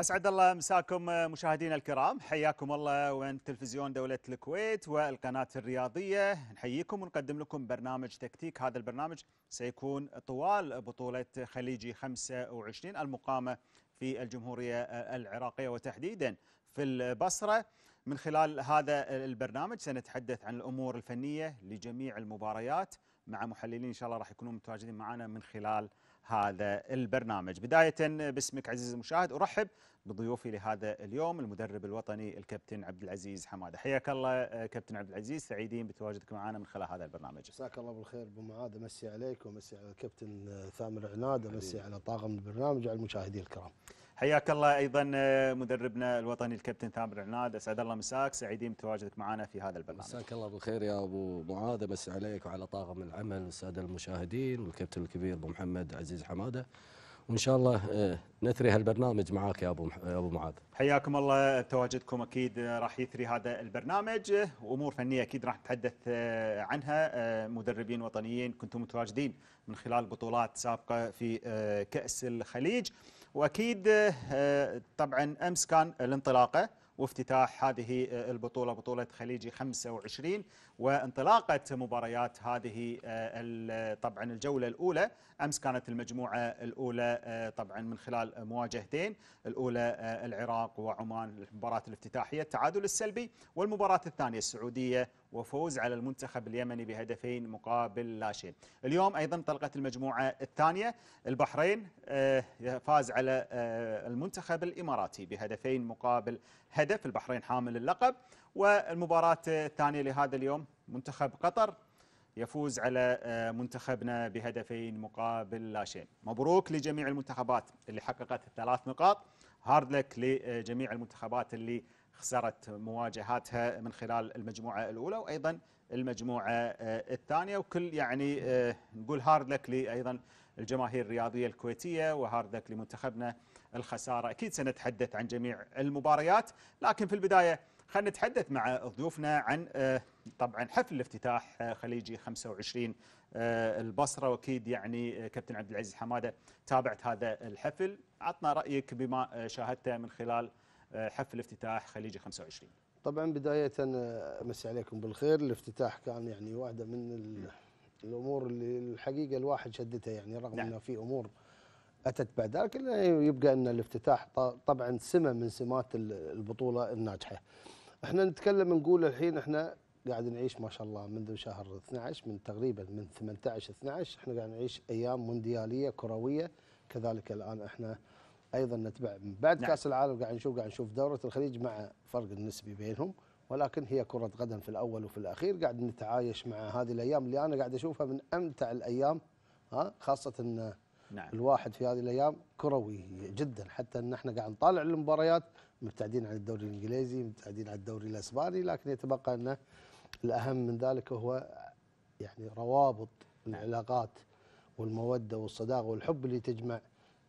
اسعد الله مساكم آه، مشاهدينا الكرام حياكم الله وين تلفزيون دوله الكويت والقناه الرياضيه نحييكم ونقدم لكم برنامج تكتيك هذا البرنامج سيكون طوال بطوله خليجي 25 المقامه في الجمهوريه آه، العراقيه وتحديدا في البصره من خلال هذا البرنامج سنتحدث عن الامور الفنيه لجميع المباريات مع محللين ان شاء الله راح يكونون متواجدين معنا من خلال هذا البرنامج بداية باسمك عزيزي المشاهد أرحب بضيوفي لهذا اليوم المدرب الوطني الكابتن عبد العزيز حماده حياك الله آه، كابتن عبد العزيز سعيدين بتواجدك معنا من خلال هذا البرنامج مساك الله بالخير ابو معاذ امسي عليك ومسي على الكابتن ثامر عناد امسي على طاقم البرنامج وعلى المشاهدين الكرام حياك الله ايضا آه، مدربنا الوطني الكابتن ثامر عناد اسعد الله مساك سعيدين بتواجدك معنا في هذا البرنامج مساك الله بالخير يا ابو معاذ امسي عليك وعلى طاقم العمل الساده المشاهدين والكابتن الكبير ابو محمد عزيز حماده وان شاء الله آه، نثري هالبرنامج معاك يا ابو آه، ابو معاذ حياكم الله تواجدكم اكيد راح يثري هذا البرنامج وامور فنيه اكيد راح نتحدث آه، عنها مدربين وطنيين كنتم متواجدين من خلال بطولات سابقه في كاس الخليج واكيد طبعا امس كان الانطلاقه وافتتاح هذه البطوله بطوله خليجي 25 وانطلاقة مباريات هذه آه، طبعا الجولة الأولى أمس كانت المجموعة الأولى آه، طبعا من خلال مواجهتين الأولى آه، العراق وعمان المباراة الافتتاحية التعادل السلبي والمباراة الثانية السعودية وفوز على المنتخب اليمني بهدفين مقابل لا شيء اليوم أيضا انطلقت المجموعة الثانية البحرين فاز على المنتخب الإماراتي بهدفين مقابل هدف البحرين حامل اللقب والمباراة الثانية لهذا اليوم منتخب قطر يفوز على آه، منتخبنا بهدفين مقابل لا شيء مبروك لجميع المنتخبات اللي حققت الثلاث نقاط هارد لك لجميع المنتخبات اللي خسرت مواجهاتها من خلال المجموعة الأولى وأيضا المجموعة آه، الثانية وكل يعني آه، نقول هارد لك أيضا الجماهير الرياضية الكويتية وهارد لك لمنتخبنا الخسارة أكيد سنتحدث عن جميع المباريات لكن في البداية خلينا نتحدث مع ضيوفنا عن آه، طبعا حفل الافتتاح آه، خليجي 25 آه، البصره واكيد يعني كابتن عبد العزيز حماده تابعت هذا الحفل عطنا رايك بما شاهدته من خلال حفل افتتاح خليجي 25 طبعا بدايه امسي عليكم بالخير الافتتاح كان يعني واحده من نعم. الامور اللي الحقيقه الواحد شدتها يعني رغم نعم. انه في امور اتت بعد ذلك يعني يبقى ان الافتتاح طبعا سمه من سمات البطوله الناجحه احنا نتكلم نقول الحين احنا قاعد نعيش ما شاء الله منذ شهر 12 من تقريبا من 18 12 احنا قاعد نعيش ايام موندياليه كرويه كذلك الان احنا ايضا نتبع من بعد نعم. كاس العالم قاعد نشوف قاعد نشوف دوره الخليج مع فرق النسبي بينهم ولكن هي كرة قدم في الأول وفي الأخير قاعد نتعايش مع هذه الأيام اللي أنا قاعد أشوفها من أمتع الأيام ها خاصة أن نعم. الواحد في هذه الايام كروي جدا حتى ان احنا قاعد نطالع المباريات مبتعدين عن الدوري الانجليزي مبتعدين عن الدوري الاسباني لكن يتبقى انه الاهم من ذلك هو يعني روابط نعم. العلاقات والموده والصداقه والحب اللي تجمع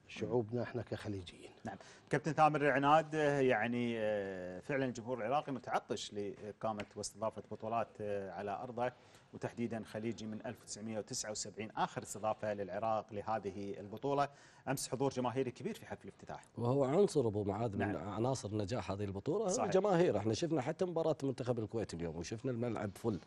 شعوبنا احنا كخليجيين. نعم، كابتن ثامر العناد يعني آه، فعلا الجمهور العراقي متعطش لاقامه واستضافه بطولات آه، على ارضه وتحديدا خليجي من 1979 آخر استضافة للعراق لهذه البطولة أمس حضور جماهيري كبير في حفل الافتتاح وهو عنصر أبو معاذ نعم. من عناصر نجاح هذه البطولة صحيح. الجماهير احنا شفنا حتى مباراة منتخب الكويت اليوم وشفنا الملعب فل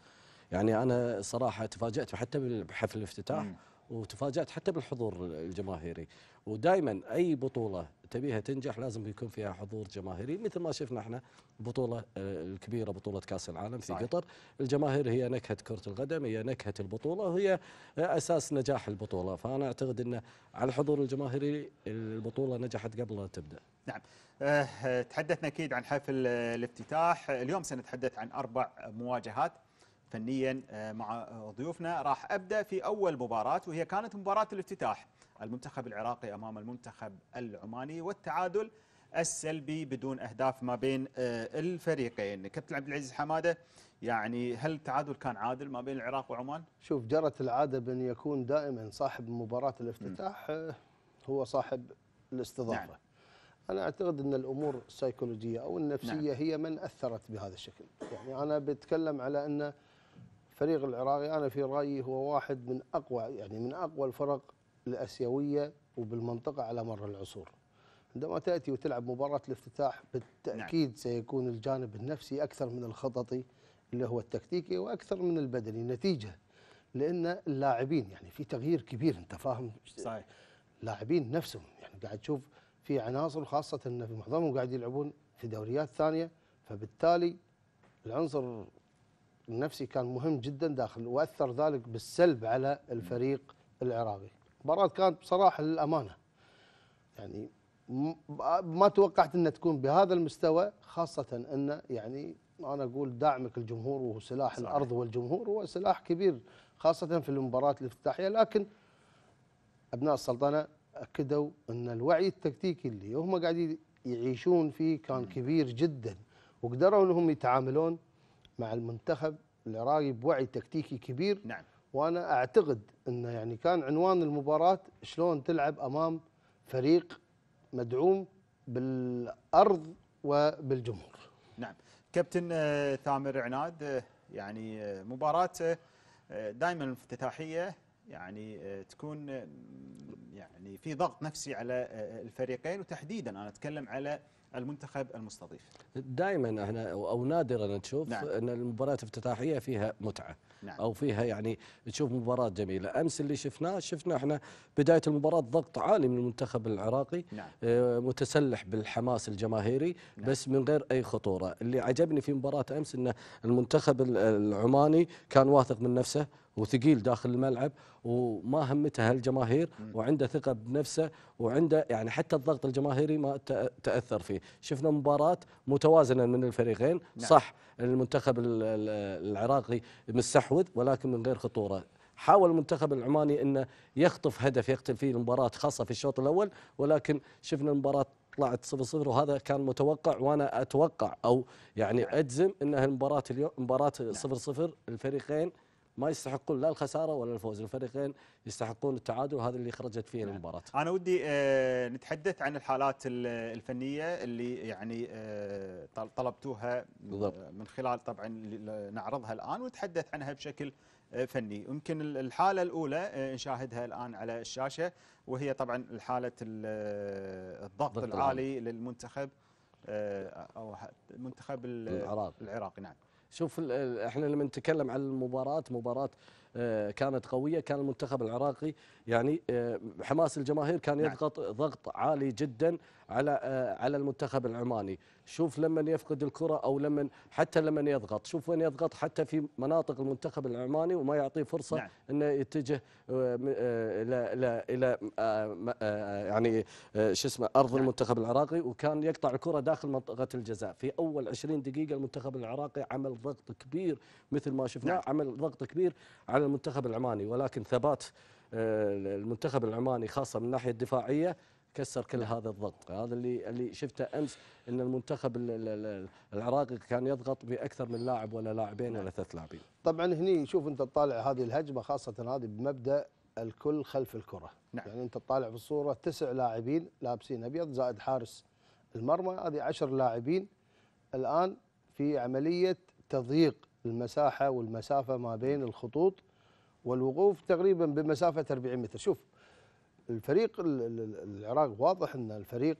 يعني أنا صراحة تفاجأت حتى بحفل الافتتاح مم. وتفاجأت حتى بالحضور الجماهيري ودائما أي بطولة تبيها تنجح لازم يكون فيها حضور جماهيري مثل ما شفنا احنا البطوله آه، الكبيره بطوله كاس العالم في صحيح. قطر الجماهير هي نكهه كره القدم هي نكهه البطوله وهي اساس نجاح البطوله فانا اعتقد ان على الحضور الجماهيري البطوله نجحت قبل لا تبدا نعم أه, آه، تحدثنا اكيد عن حفل آه، الافتتاح اليوم سنتحدث عن اربع مواجهات فنيا آه، مع ضيوفنا راح ابدا في اول مباراه وهي كانت مباراه الافتتاح المنتخب العراقي امام المنتخب العماني والتعادل السلبي بدون اهداف ما بين آه، الفريقين كابتن عبد العزيز حماده يعني هل التعادل كان عادل ما بين العراق وعمان شوف جرت العاده بان يكون دائما صاحب مباراه الافتتاح آه، هو صاحب الاستضافه نعم. انا اعتقد ان الامور السيكولوجيه او النفسيه نعم. هي من اثرت بهذا الشكل يعني انا بتكلم على ان الفريق العراقي انا في رايي هو واحد من اقوى يعني من اقوى الفرق الاسيويه وبالمنطقه على مر العصور. عندما تاتي وتلعب مباراه الافتتاح بالتاكيد نعم. سيكون الجانب النفسي اكثر من الخططي اللي هو التكتيكي واكثر من البدني نتيجه لان اللاعبين يعني في تغيير كبير انت فاهم صحيح اللاعبين نفسهم يعني قاعد تشوف في عناصر خاصه ان معظمهم قاعد يلعبون في دوريات ثانيه فبالتالي العنصر النفسي كان مهم جدا داخل واثر ذلك بالسلب على الفريق العراقي المباراه كانت بصراحه للامانه يعني ما توقعت انها تكون بهذا المستوى خاصه ان يعني انا اقول دعمك الجمهور وهو سلاح صحيح. الارض والجمهور هو سلاح كبير خاصه في المباراه الافتتاحيه لكن ابناء السلطنه اكدوا ان الوعي التكتيكي اللي هم قاعدين يعيشون فيه كان كبير جدا وقدروا انهم يتعاملون مع المنتخب العراقي بوعي تكتيكي كبير نعم وانا اعتقد انه يعني كان عنوان المباراه شلون تلعب امام فريق مدعوم بالارض وبالجمهور. نعم، كابتن آه، ثامر عناد آه، يعني آه، مباراه دائما الافتتاحيه يعني تكون يعني في ضغط نفسي على الفريقين وتحديدا انا اتكلم على المنتخب المستضيف دائما احنا او نادرا نشوف نعم. ان المباريات الافتتاحيه فيها متعه نعم. او فيها يعني تشوف مباراه جميله امس اللي شفناه شفنا احنا بدايه المباراه ضغط عالي من المنتخب العراقي نعم. اه متسلح بالحماس الجماهيري نعم. بس من غير اي خطوره اللي عجبني في مباراه امس ان المنتخب العماني كان واثق من نفسه وثقيل داخل الملعب وما همته الجماهير وعنده ثقه بنفسه وعنده يعني حتى الضغط الجماهيري ما تاثر فيه، شفنا مباراه متوازنه من الفريقين، نعم. صح المنتخب العراقي مستحوذ ولكن من غير خطوره، حاول المنتخب العماني انه يخطف هدف يقتل فيه المباراه خاصه في الشوط الاول ولكن شفنا المباراه طلعت 0 0 وهذا كان متوقع وانا اتوقع او يعني نعم. اجزم ان المباراه اليوم مباراه 0 نعم. 0 الفريقين ما يستحقون لا الخساره ولا الفوز الفريقين يستحقون التعادل وهذا اللي خرجت فيه نعم. المباراه انا ودي آه، نتحدث عن الحالات الفنيه اللي يعني آه، طلبتوها بالضبط. من خلال طبعا نعرضها الان ونتحدث عنها بشكل آه، فني يمكن الحالة الأولى نشاهدها الآن على الشاشة وهي طبعا حالة الضغط العالي للمنتخب أو المنتخب العراقي العراق نعم شوف احنا لما نتكلم عن المباراه مباراه آه، كانت قويه كان المنتخب العراقي يعني آه، حماس الجماهير كان نعم. يضغط ضغط عالي جدا على آه، على المنتخب العماني شوف لما يفقد الكره او لما حتى لما يضغط شوف وين يضغط حتى في مناطق المنتخب العماني وما يعطيه فرصه نعم. انه يتجه الى الى الى يعني شو اسمه ارض نعم. المنتخب العراقي وكان يقطع الكره داخل منطقه الجزاء في اول 20 دقيقه المنتخب العراقي عمل ضغط كبير مثل ما شفنا نعم. عمل ضغط كبير على المنتخب العماني ولكن ثبات آه، المنتخب العماني خاصه من الناحيه الدفاعيه كسر كل هذا الضغط هذا اللي اللي شفته امس ان المنتخب العراقي كان يضغط باكثر من لاعب ولا لاعبين ولا ثلاث لاعبين طبعا هني شوف انت تطالع هذه الهجمه خاصه هذه بمبدا الكل خلف الكره نعم. يعني انت تطالع في الصوره تسع لاعبين لابسين ابيض زائد حارس المرمى هذه عشر لاعبين الان في عمليه تضييق المساحه والمسافه ما بين الخطوط والوقوف تقريبا بمسافه 40 متر شوف الفريق العراق واضح ان الفريق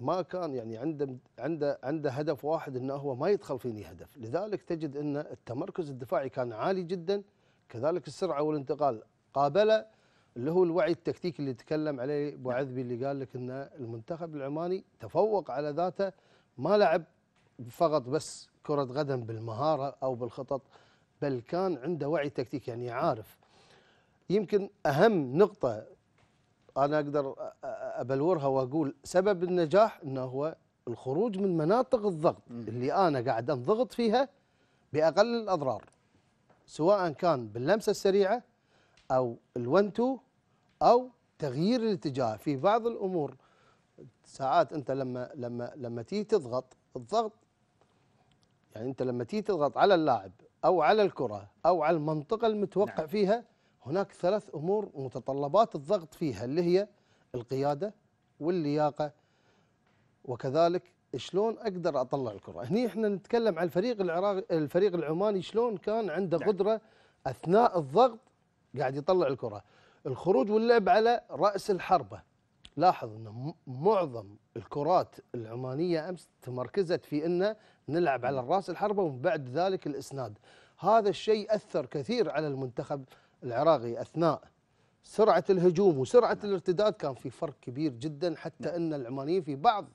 ما كان يعني عنده عنده عنده هدف واحد انه هو ما يدخل فيني هدف لذلك تجد ان التمركز الدفاعي كان عالي جدا كذلك السرعه والانتقال قابله اللي هو الوعي التكتيكي اللي تكلم عليه ابو عذبي اللي قال لك ان المنتخب العماني تفوق على ذاته ما لعب فقط بس كره قدم بالمهاره او بالخطط بل كان عنده وعي تكتيكي يعني عارف يمكن أهم نقطة أنا أقدر أبلورها وأقول سبب النجاح أنه هو الخروج من مناطق الضغط اللي أنا قاعد أنضغط فيها بأقل الأضرار سواء كان باللمسة السريعة أو الون تو أو تغيير الاتجاه في بعض الأمور ساعات أنت لما لما لما تيجي تضغط الضغط يعني أنت لما تيجي تضغط على اللاعب أو على الكرة أو على المنطقة المتوقع نعم. فيها هناك ثلاث أمور متطلبات الضغط فيها اللي هي القيادة واللياقة وكذلك شلون اقدر اطلع الكره هني احنا نتكلم عن الفريق العراقي الفريق العماني شلون كان عنده نعم. قدره اثناء الضغط قاعد يطلع الكره الخروج واللعب على راس الحربه لاحظ ان معظم الكرات العمانيه امس تمركزت في ان نلعب على راس الحربه ومن بعد ذلك الاسناد هذا الشيء اثر كثير على المنتخب العراقي اثناء سرعه الهجوم وسرعه الارتداد كان في فرق كبير جدا حتى ان العمانيين في بعض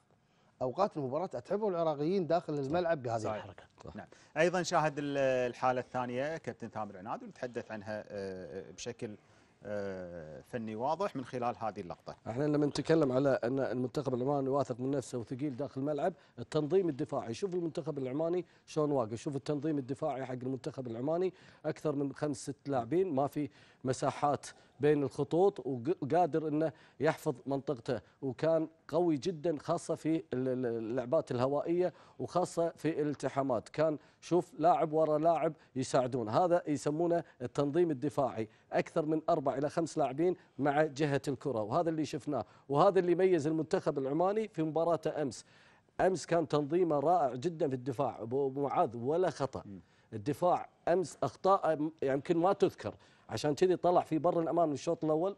اوقات المباراه اتعبوا العراقيين داخل الملعب بهذه صحيح. الحركه صحيح. نعم ايضا شاهد الحاله الثانيه كابتن ثامر عناد ونتحدث عنها آه، آه، بشكل آه، فني واضح من خلال هذه اللقطه. احنا لما نتكلم على ان المنتخب العماني واثق من نفسه وثقيل داخل الملعب، التنظيم الدفاعي، شوف المنتخب العماني شلون واقف، شوف التنظيم الدفاعي حق المنتخب العماني اكثر من خمس ست لاعبين ما في مساحات بين الخطوط وقادر انه يحفظ منطقته وكان قوي جدا خاصه في اللعبات الهوائيه وخاصه في الالتحامات كان شوف لاعب ورا لاعب يساعدون هذا يسمونه التنظيم الدفاعي اكثر من اربع الى خمس لاعبين مع جهه الكره وهذا اللي شفناه وهذا اللي يميز المنتخب العماني في مباراته امس امس كان تنظيمه رائع جدا في الدفاع ابو معاذ ولا خطا الدفاع امس اخطاء يعني يمكن ما تذكر عشان كذي طلع في بر الامان من الشوط الاول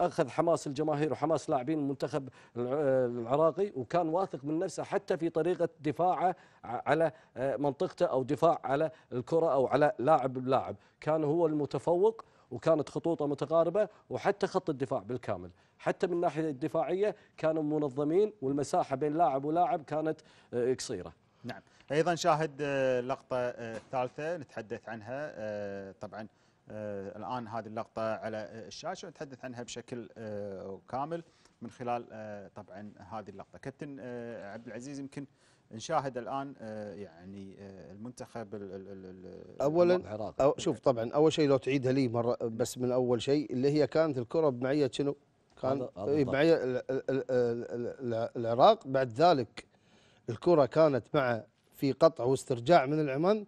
اخذ حماس الجماهير وحماس لاعبين المنتخب العراقي وكان واثق من نفسه حتى في طريقه دفاعه على آه، منطقته او دفاع على الكره او على لاعب بلاعب، كان هو المتفوق وكانت خطوطه متقاربه وحتى خط الدفاع بالكامل، حتى من الناحيه الدفاعيه كانوا منظمين والمساحه بين لاعب ولاعب كانت آه، قصيره. نعم، ايضا شاهد اللقطه آه، الثالثه نتحدث عنها طبعا آه، الآن هذه اللقطة على الشاشة نتحدث عنها بشكل آه، كامل من خلال آه، طبعا هذه اللقطة كابتن عبد العزيز يمكن نشاهد الان يعني المنتخب اولا أو شوف طبعا اول شيء لو تعيدها لي مره بس من اول شيء اللي هي كانت الكره بمعيه شنو؟ كان إيه، بمعيه العراق بعد ذلك الكره كانت مع في قطع واسترجاع من العمان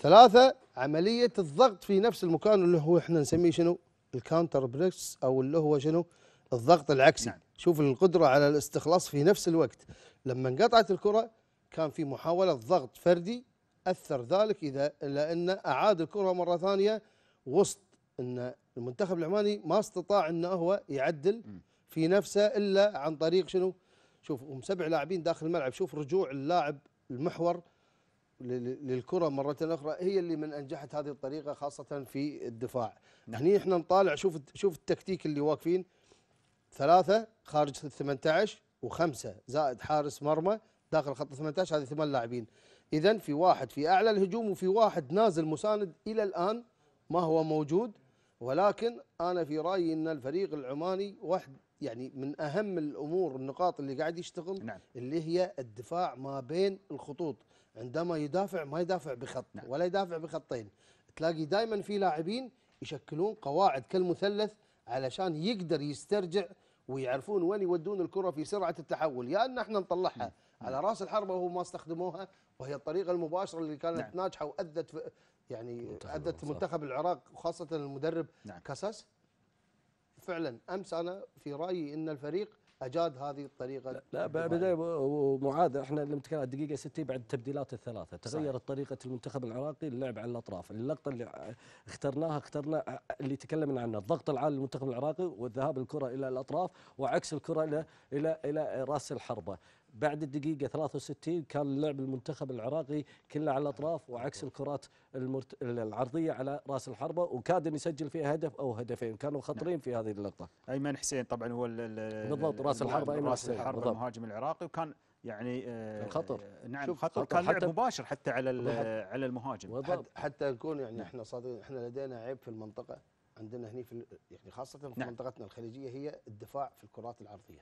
ثلاثه عمليه الضغط في نفس المكان اللي هو احنا نسميه شنو؟ الكاونتر بريكس او اللي هو شنو؟ الضغط العكسي نعم. شوف القدره على الاستخلاص في نفس الوقت لما انقطعت الكره كان في محاوله ضغط فردي اثر ذلك اذا الا ان اعاد الكره مره ثانيه وسط ان المنتخب العماني ما استطاع انه هو يعدل في نفسه الا عن طريق شنو؟ شوف هم سبع لاعبين داخل الملعب شوف رجوع اللاعب المحور للكرة مرة أخرى هي اللي من أنجحت هذه الطريقة خاصة في الدفاع نعم. هني إحنا نطالع شوف شوف التكتيك اللي واقفين ثلاثة خارج ال 18 وخمسة زائد حارس مرمى داخل خط 18 هذه ثمان لاعبين إذا في واحد في أعلى الهجوم وفي واحد نازل مساند إلى الآن ما هو موجود ولكن أنا في رأيي أن الفريق العماني واحد يعني من أهم الأمور النقاط اللي قاعد يشتغل نعم. اللي هي الدفاع ما بين الخطوط عندما يدافع ما يدافع بخط نعم. ولا يدافع بخطين تلاقي دائما في لاعبين يشكلون قواعد كالمثلث علشان يقدر يسترجع ويعرفون وين يودون الكره في سرعه التحول يا ان احنا نطلعها نعم. على راس الحربه وهو ما استخدموها وهي الطريقه المباشره اللي كانت نعم. ناجحه واذت يعني ادت منتخب العراق وخاصه المدرب نعم. كاساس فعلا امس انا في رايي ان الفريق اجاد هذه الطريقه لا, لا بدايه معاذ احنا اللي نتكلم الدقيقه 60 بعد التبديلات الثلاثه تغيرت طريقه المنتخب العراقي للعب على الاطراف اللقطه اللي اخترناها اخترنا اللي تكلمنا عنها الضغط العالي للمنتخب العراقي والذهاب الكره الى الاطراف وعكس الكره الى الى الى راس الحربه بعد الدقيقة 63 كان لعب المنتخب العراقي كله على الأطراف وعكس الكرات المرت... العرضية على رأس الحربة وكاد أن يسجل فيها هدف أو هدفين كانوا خطرين في هذه اللقطة أيمن حسين طبعا هو بالضبط رأس الحربة أيمن رأس الحربة المهاجم العراقي وكان يعني كان آه، خطر نعم شوف خطر كان لعب مباشر حتى على على المهاجم حتى, حتى نكون يعني احنا صادقين احنا لدينا عيب في المنطقه عندنا هنا في يعني خاصه في نعم. منطقتنا الخليجيه هي الدفاع في الكرات العرضيه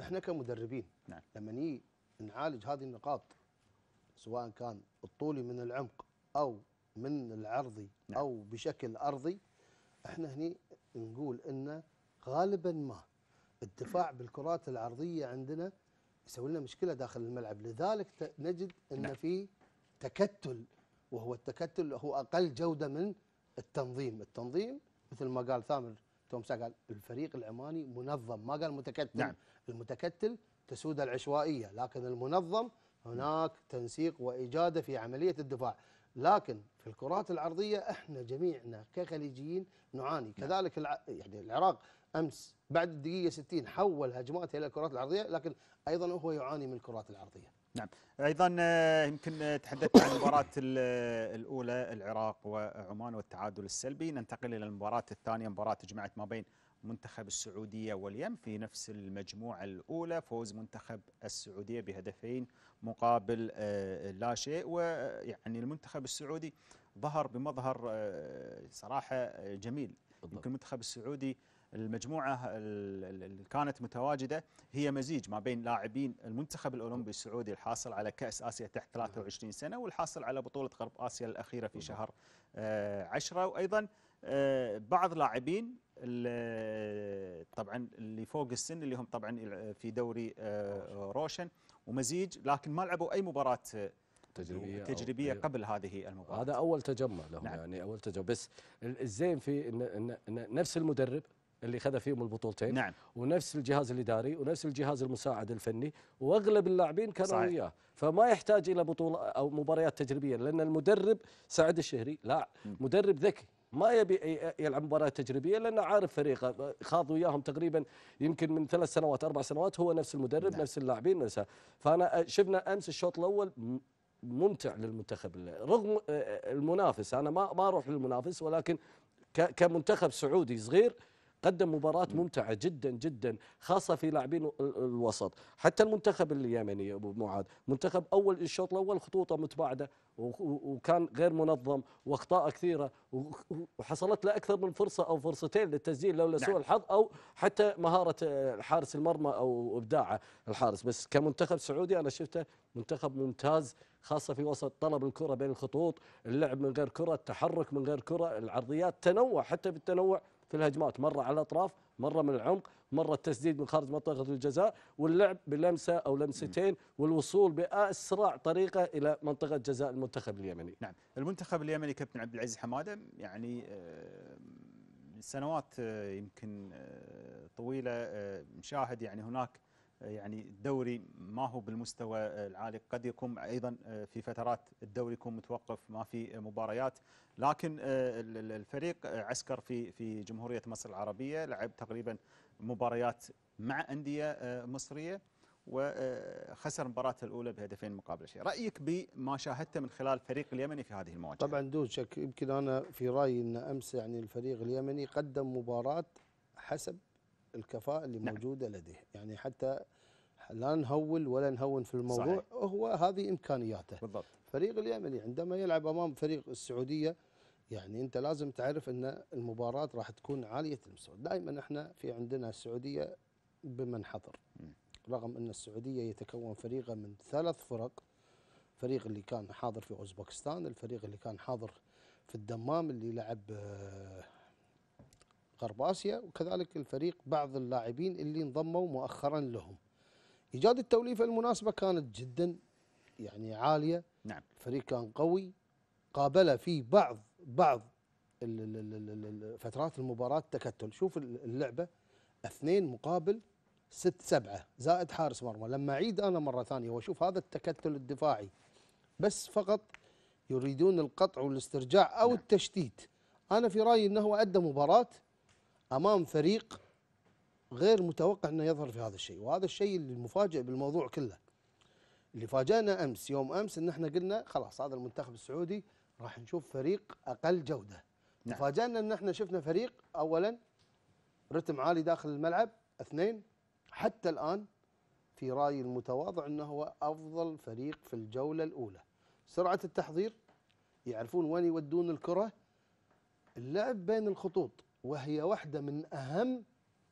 احنا كمدربين نعم. لما نيجي نعالج هذه النقاط سواء كان الطولي من العمق او من العرضي نعم. او بشكل ارضي احنا هني نقول ان غالبا ما الدفاع بالكرات العرضيه عندنا يسوي لنا مشكله داخل الملعب لذلك نجد ان نعم. في تكتل وهو التكتل هو اقل جوده من التنظيم التنظيم مثل ما قال ثامر توم قال الفريق العماني منظم ما قال متكتل نعم. المتكتل تسود العشوائية لكن المنظم هناك تنسيق وإجادة في عملية الدفاع لكن في الكرات العرضية احنا جميعنا كخليجيين نعاني نعم. كذلك الع... يعني العراق أمس بعد الدقيقة 60 حول هجماته إلى الكرات العرضية لكن أيضا هو يعاني من الكرات العرضية نعم ايضا آه، يمكن آه، تحدثت عن المباراه آه، الاولى العراق وعمان والتعادل السلبي ننتقل الى المباراه الثانيه مباراه جمعت ما بين منتخب السعودية واليمن في نفس المجموعة الأولى فوز منتخب السعودية بهدفين مقابل آه، لا شيء ويعني المنتخب السعودي ظهر بمظهر آه، صراحة آه، جميل يمكن المنتخب السعودي المجموعة اللي كانت متواجدة هي مزيج ما بين لاعبين المنتخب الأولمبي السعودي الحاصل على كأس آسيا تحت 23 سنة والحاصل على بطولة غرب آسيا الأخيرة في شهر 10 وأيضا آه، بعض لاعبين طبعا اللي فوق السن اللي هم طبعا في دوري آه، روشن ومزيج لكن ما لعبوا اي مباراه تجريبيه تجريبيه قبل هذه المباراه هذا اول تجمع لهم نعم. يعني اول تجمع بس الزين في إن, نفس المدرب اللي خذ فيهم البطولتين نعم. ونفس الجهاز الاداري ونفس الجهاز المساعد الفني واغلب اللاعبين كانوا وياه فما يحتاج الى بطوله او مباريات تجريبيه لان المدرب سعد الشهري لا مدرب ذكي ما يبي يلعب مباراه تجريبيه لانه عارف فريقه خاض وياهم تقريبا يمكن من ثلاث سنوات اربع سنوات هو نفس المدرب نعم. نفس اللاعبين نفسها فانا شفنا امس الشوط الاول ممتع للمنتخب رغم آه، المنافس انا ما ما اروح للمنافس ولكن كمنتخب سعودي صغير قدم مباراة ممتعة جدا جدا خاصة في لاعبين الوسط حتى المنتخب اليمني أبو معاذ منتخب أول الشوط الأول خطوطه متباعدة وكان غير منظم واخطاء كثيره وحصلت له اكثر من فرصه او فرصتين للتسجيل لولا نعم. سوء الحظ او حتى مهاره آه، حارس المرمى او ابداعه الحارس بس كمنتخب سعودي انا شفته منتخب ممتاز خاصه في وسط طلب الكره بين الخطوط اللعب من غير كره التحرك من غير كره العرضيات تنوع حتى بالتنوع في الهجمات مرة على الأطراف مرة من العمق مرة التسديد من خارج منطقة الجزاء واللعب بلمسة أو لمستين والوصول بأسرع طريقة إلى منطقة جزاء المنتخب اليمني نعم المنتخب اليمني كابتن عبد العزيز حمادة يعني آه، سنوات آه، يمكن آه، طويلة نشاهد يعني هناك يعني الدوري ما هو بالمستوى العالي قد يكون ايضا آه، في فترات الدوري يكون متوقف ما في مباريات لكن آه، الفريق آه، عسكر في في جمهوريه مصر العربيه لعب تقريبا مباريات مع انديه مصريه وخسر مباراته الاولى بهدفين مقابل شيء رايك بما شاهدته من خلال الفريق اليمني في هذه المواجهه طبعا دون شك يمكن انا في رايي ان امس يعني الفريق اليمني قدم مباراه حسب الكفاءة اللي نعم. موجودة لديه يعني حتى لا نهول ولا نهون في الموضوع صحيح. هو هذه إمكانياته بالضبط. فريق اليمني عندما يلعب أمام فريق السعودية يعني أنت لازم تعرف أن المباراة راح تكون عالية المستوى دائما إحنا في عندنا السعودية بمن حضر رغم أن السعودية يتكون فريقه من ثلاث فرق الفريق اللي كان حاضر في أوزبكستان الفريق اللي كان حاضر في الدمام اللي لعب آه، غرب آسيا وكذلك الفريق بعض اللاعبين اللي انضموا مؤخرا لهم إيجاد التوليفة المناسبة كانت جدا يعني عالية نعم الفريق كان قوي قابله في بعض بعض فترات المباراة تكتل شوف اللعبة اثنين مقابل ست سبعة زائد حارس مرمى لما أعيد أنا مرة ثانية وأشوف هذا التكتل الدفاعي بس فقط يريدون القطع والاسترجاع أو نعم. التشتيت أنا في رأيي أنه أدى مباراة امام فريق غير متوقع انه يظهر في هذا الشيء وهذا الشيء المفاجئ بالموضوع كله اللي فاجانا امس يوم امس ان احنا قلنا خلاص هذا المنتخب السعودي راح نشوف فريق اقل جوده نعم. فاجانا ان احنا شفنا فريق اولا رتم عالي داخل الملعب اثنين حتى الان في رايي المتواضع انه هو افضل فريق في الجوله الاولى سرعه التحضير يعرفون وين يودون الكره اللعب بين الخطوط وهي واحدة من أهم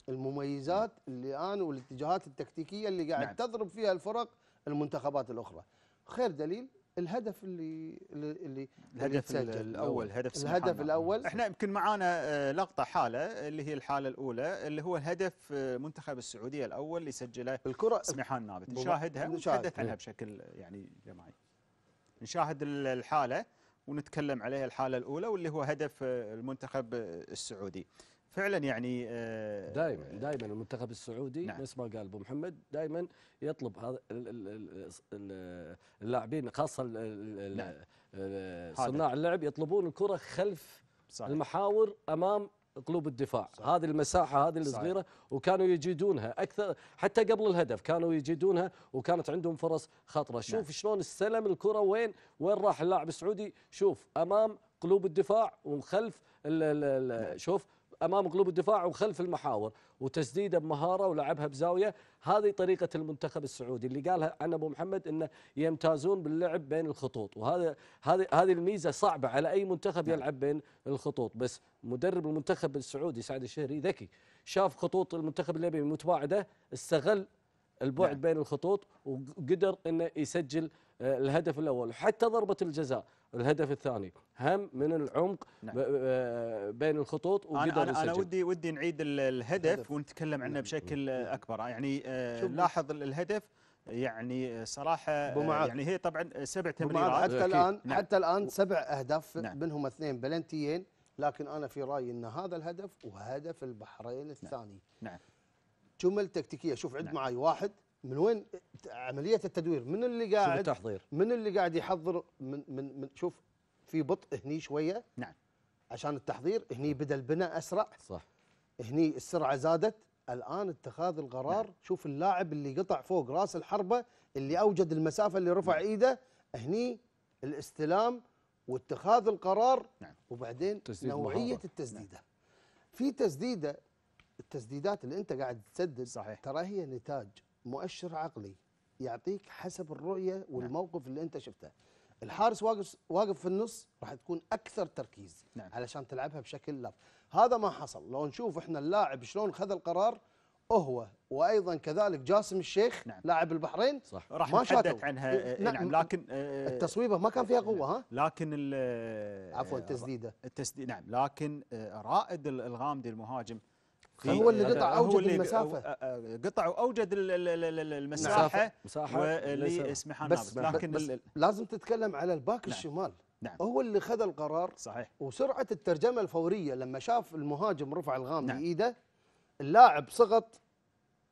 المميزات اللي أنا والاتجاهات التكتيكية اللي قاعد نعم. تضرب فيها الفرق المنتخبات الأخرى خير دليل الهدف اللي اللي الهدف اللي الاول هدف الهدف نعم. الاول احنا يمكن معانا آه، لقطه حاله اللي هي الحاله الاولى اللي هو الهدف آه، منتخب السعوديه الاول اللي سجله الكره سميحان نابت نشاهدها ونتحدث عنها بشكل يعني جماعي نشاهد الحاله ونتكلم عليها الحاله الاولى واللي هو هدف آه، المنتخب آه، السعودي فعلا يعني آه، دائما دائما المنتخب السعودي نعم. مثل ما قال ابو محمد دائما يطلب هذا اللاعبين خاصه نعم. صناع اللعب يطلبون الكره خلف صحيح. المحاور امام قلوب الدفاع صحيح. هذه المساحة هذه الصغيرة صحيح. وكانوا يجيدونها أكثر حتى قبل الهدف كانوا يجيدونها وكانت عندهم فرص خطرة شوف نعم. شلون استلم الكرة وين وين راح اللاعب السعودي شوف أمام قلوب الدفاع وخلف الـ الـ الـ نعم. شوف امام قلوب الدفاع وخلف المحاور وتسديده بمهاره ولعبها بزاويه هذه طريقه المنتخب السعودي اللي قالها عن ابو محمد انه يمتازون باللعب بين الخطوط وهذا هذه هذه الميزه صعبه على اي منتخب نعم. يلعب بين الخطوط بس مدرب المنتخب السعودي سعد الشهري ذكي شاف خطوط المنتخب الليبي متباعده استغل البعد نعم. بين الخطوط وقدر انه يسجل آه، الهدف الاول حتى ضربه الجزاء الهدف الثاني هم من العمق نعم. آه، بين الخطوط وقدر أنا, أنا, ودي ودي نعيد الهدف, الهدف. ونتكلم عنه نعم. بشكل أكبر يعني آه، لاحظ الهدف يعني آه، صراحه يعني هي طبعا سبع تمريرات حتى الان نعم. حتى الان سبع اهداف نعم. منهم اثنين بلنتيين لكن انا في رايي ان هذا الهدف وهدف البحرين نعم. الثاني نعم, نعم. جمل تكتيكيه شوف عند نعم. معي واحد من وين عمليه التدوير من اللي قاعد التحضير من اللي قاعد يحضر من من, من شوف في بطء هني شويه نعم عشان التحضير هني بدا البناء اسرع صح هني السرعه زادت الان اتخاذ القرار نعم. شوف اللاعب اللي قطع فوق راس الحربه اللي اوجد المسافه اللي رفع نعم. ايده هني الاستلام واتخاذ القرار نعم. وبعدين نوعيه محارة. نعم. التسديده نعم. في تسديده التسديدات اللي انت قاعد تسدد صحيح. ترى هي نتاج مؤشر عقلي يعطيك حسب الرؤيه نعم. والموقف اللي انت شفته الحارس واقف واقف في النص راح تكون اكثر تركيز نعم. علشان تلعبها بشكل لاف هذا ما حصل لو نشوف احنا اللاعب شلون خذ القرار هو وايضا كذلك جاسم الشيخ نعم. لاعب البحرين صح راح ما نتحدث عنها نعم, آه، نعم لكن آه، التصويبه ما كان فيها قوه ها لكن عفوا التسديده آه، التسديد نعم لكن رائد الغامدي المهاجم هو اللي قطع اوجد اللي المسافه قطع واوجد المساحه مساحة لسمحان بس لكن بس لازم تتكلم على الباك نعم الشمال نعم هو اللي خذ القرار صحيح وسرعه الترجمه الفوريه لما شاف المهاجم رفع الغام نعم بايده اللاعب سقط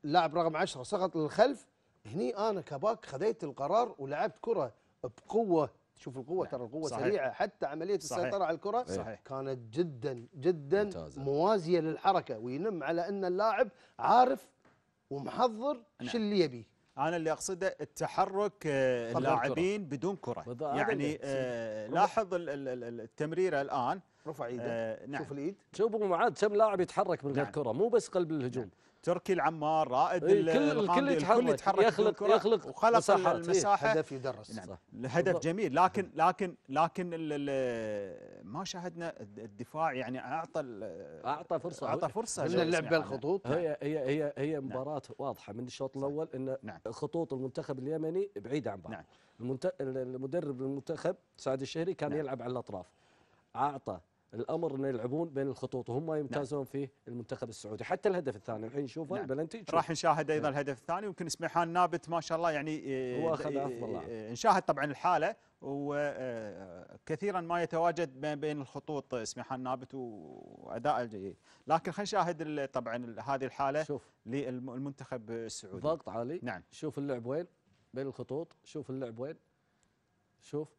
اللاعب رقم 10 سقط للخلف هني انا كباك خذيت القرار ولعبت كره بقوه شوف القوه نعم. ترى القوه صحيح. سريعه حتى عمليه صحيح. السيطره على الكره صحيح. كانت جدا جدا ممتازة. موازيه للحركه وينم على ان اللاعب عارف ومحضر نعم. شو اللي يبيه انا اللي اقصده التحرك آه، اللاعبين بدون كره يعني آه لاحظ ال ال التمريره الان رفع ايده آه نعم. شوف الايد شوف ابو معاذ كم لاعب يتحرك من نعم. غير نعم. كره مو بس قلب الهجوم نعم. تركي العمار رائد إيه، الكل يتحرك, يتحرك يخلق يخلق وخلق مساحة المساحه هدف يدرس نعم, نعم. الهدف جميل لكن لكن لكن ما شاهدنا الدفاع يعني اعطى اعطى فرصه اعطى فرصه من اللعب الخطوط نعم. هي هي هي هي نعم. مباراه نعم. واضحه من الشوط الاول ان نعم. خطوط المنتخب اليمني بعيده عن بعض نعم. المدرب المنتخب سعد الشهري كان نعم. يلعب على الاطراف اعطى الامر انه يلعبون بين الخطوط وهم نعم. يمتازون نعم. في المنتخب السعودي حتى الهدف الثاني الحين نشوفه نعم. البلنتي راح نشاهد ايضا نعم. الهدف الثاني ويمكن سميحان نابت ما شاء الله يعني هو إيه، اخذ افضل إيه، إيه، نشاهد طبعا الحاله وكثيرا ما يتواجد بين الخطوط سميحان نابت واداء الجيد لكن خلينا نشاهد طبعا هذه الحاله شوف. للمنتخب السعودي ضغط عالي نعم شوف اللعب وين بين الخطوط شوف اللعب وين شوف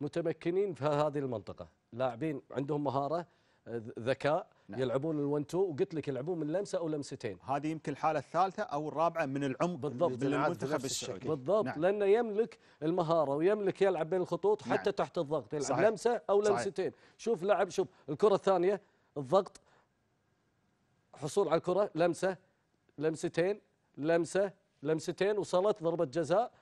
متمكنين في هذه المنطقه لاعبين عندهم مهاره آه، ذكاء نعم. يلعبون الون تو وقلت لك يلعبون من لمسه او لمستين هذه يمكن الحاله الثالثه او الرابعه من العمق بالضبط المنتخب السعودي بالضبط نعم. لانه يملك المهاره ويملك يلعب بين الخطوط حتى نعم. تحت الضغط يلعب صحيح. لمسه او صحيح. لمستين شوف لاعب شوف الكره الثانيه الضغط حصول على الكره لمسه لمستين لمسه لمستين وصلت ضربه جزاء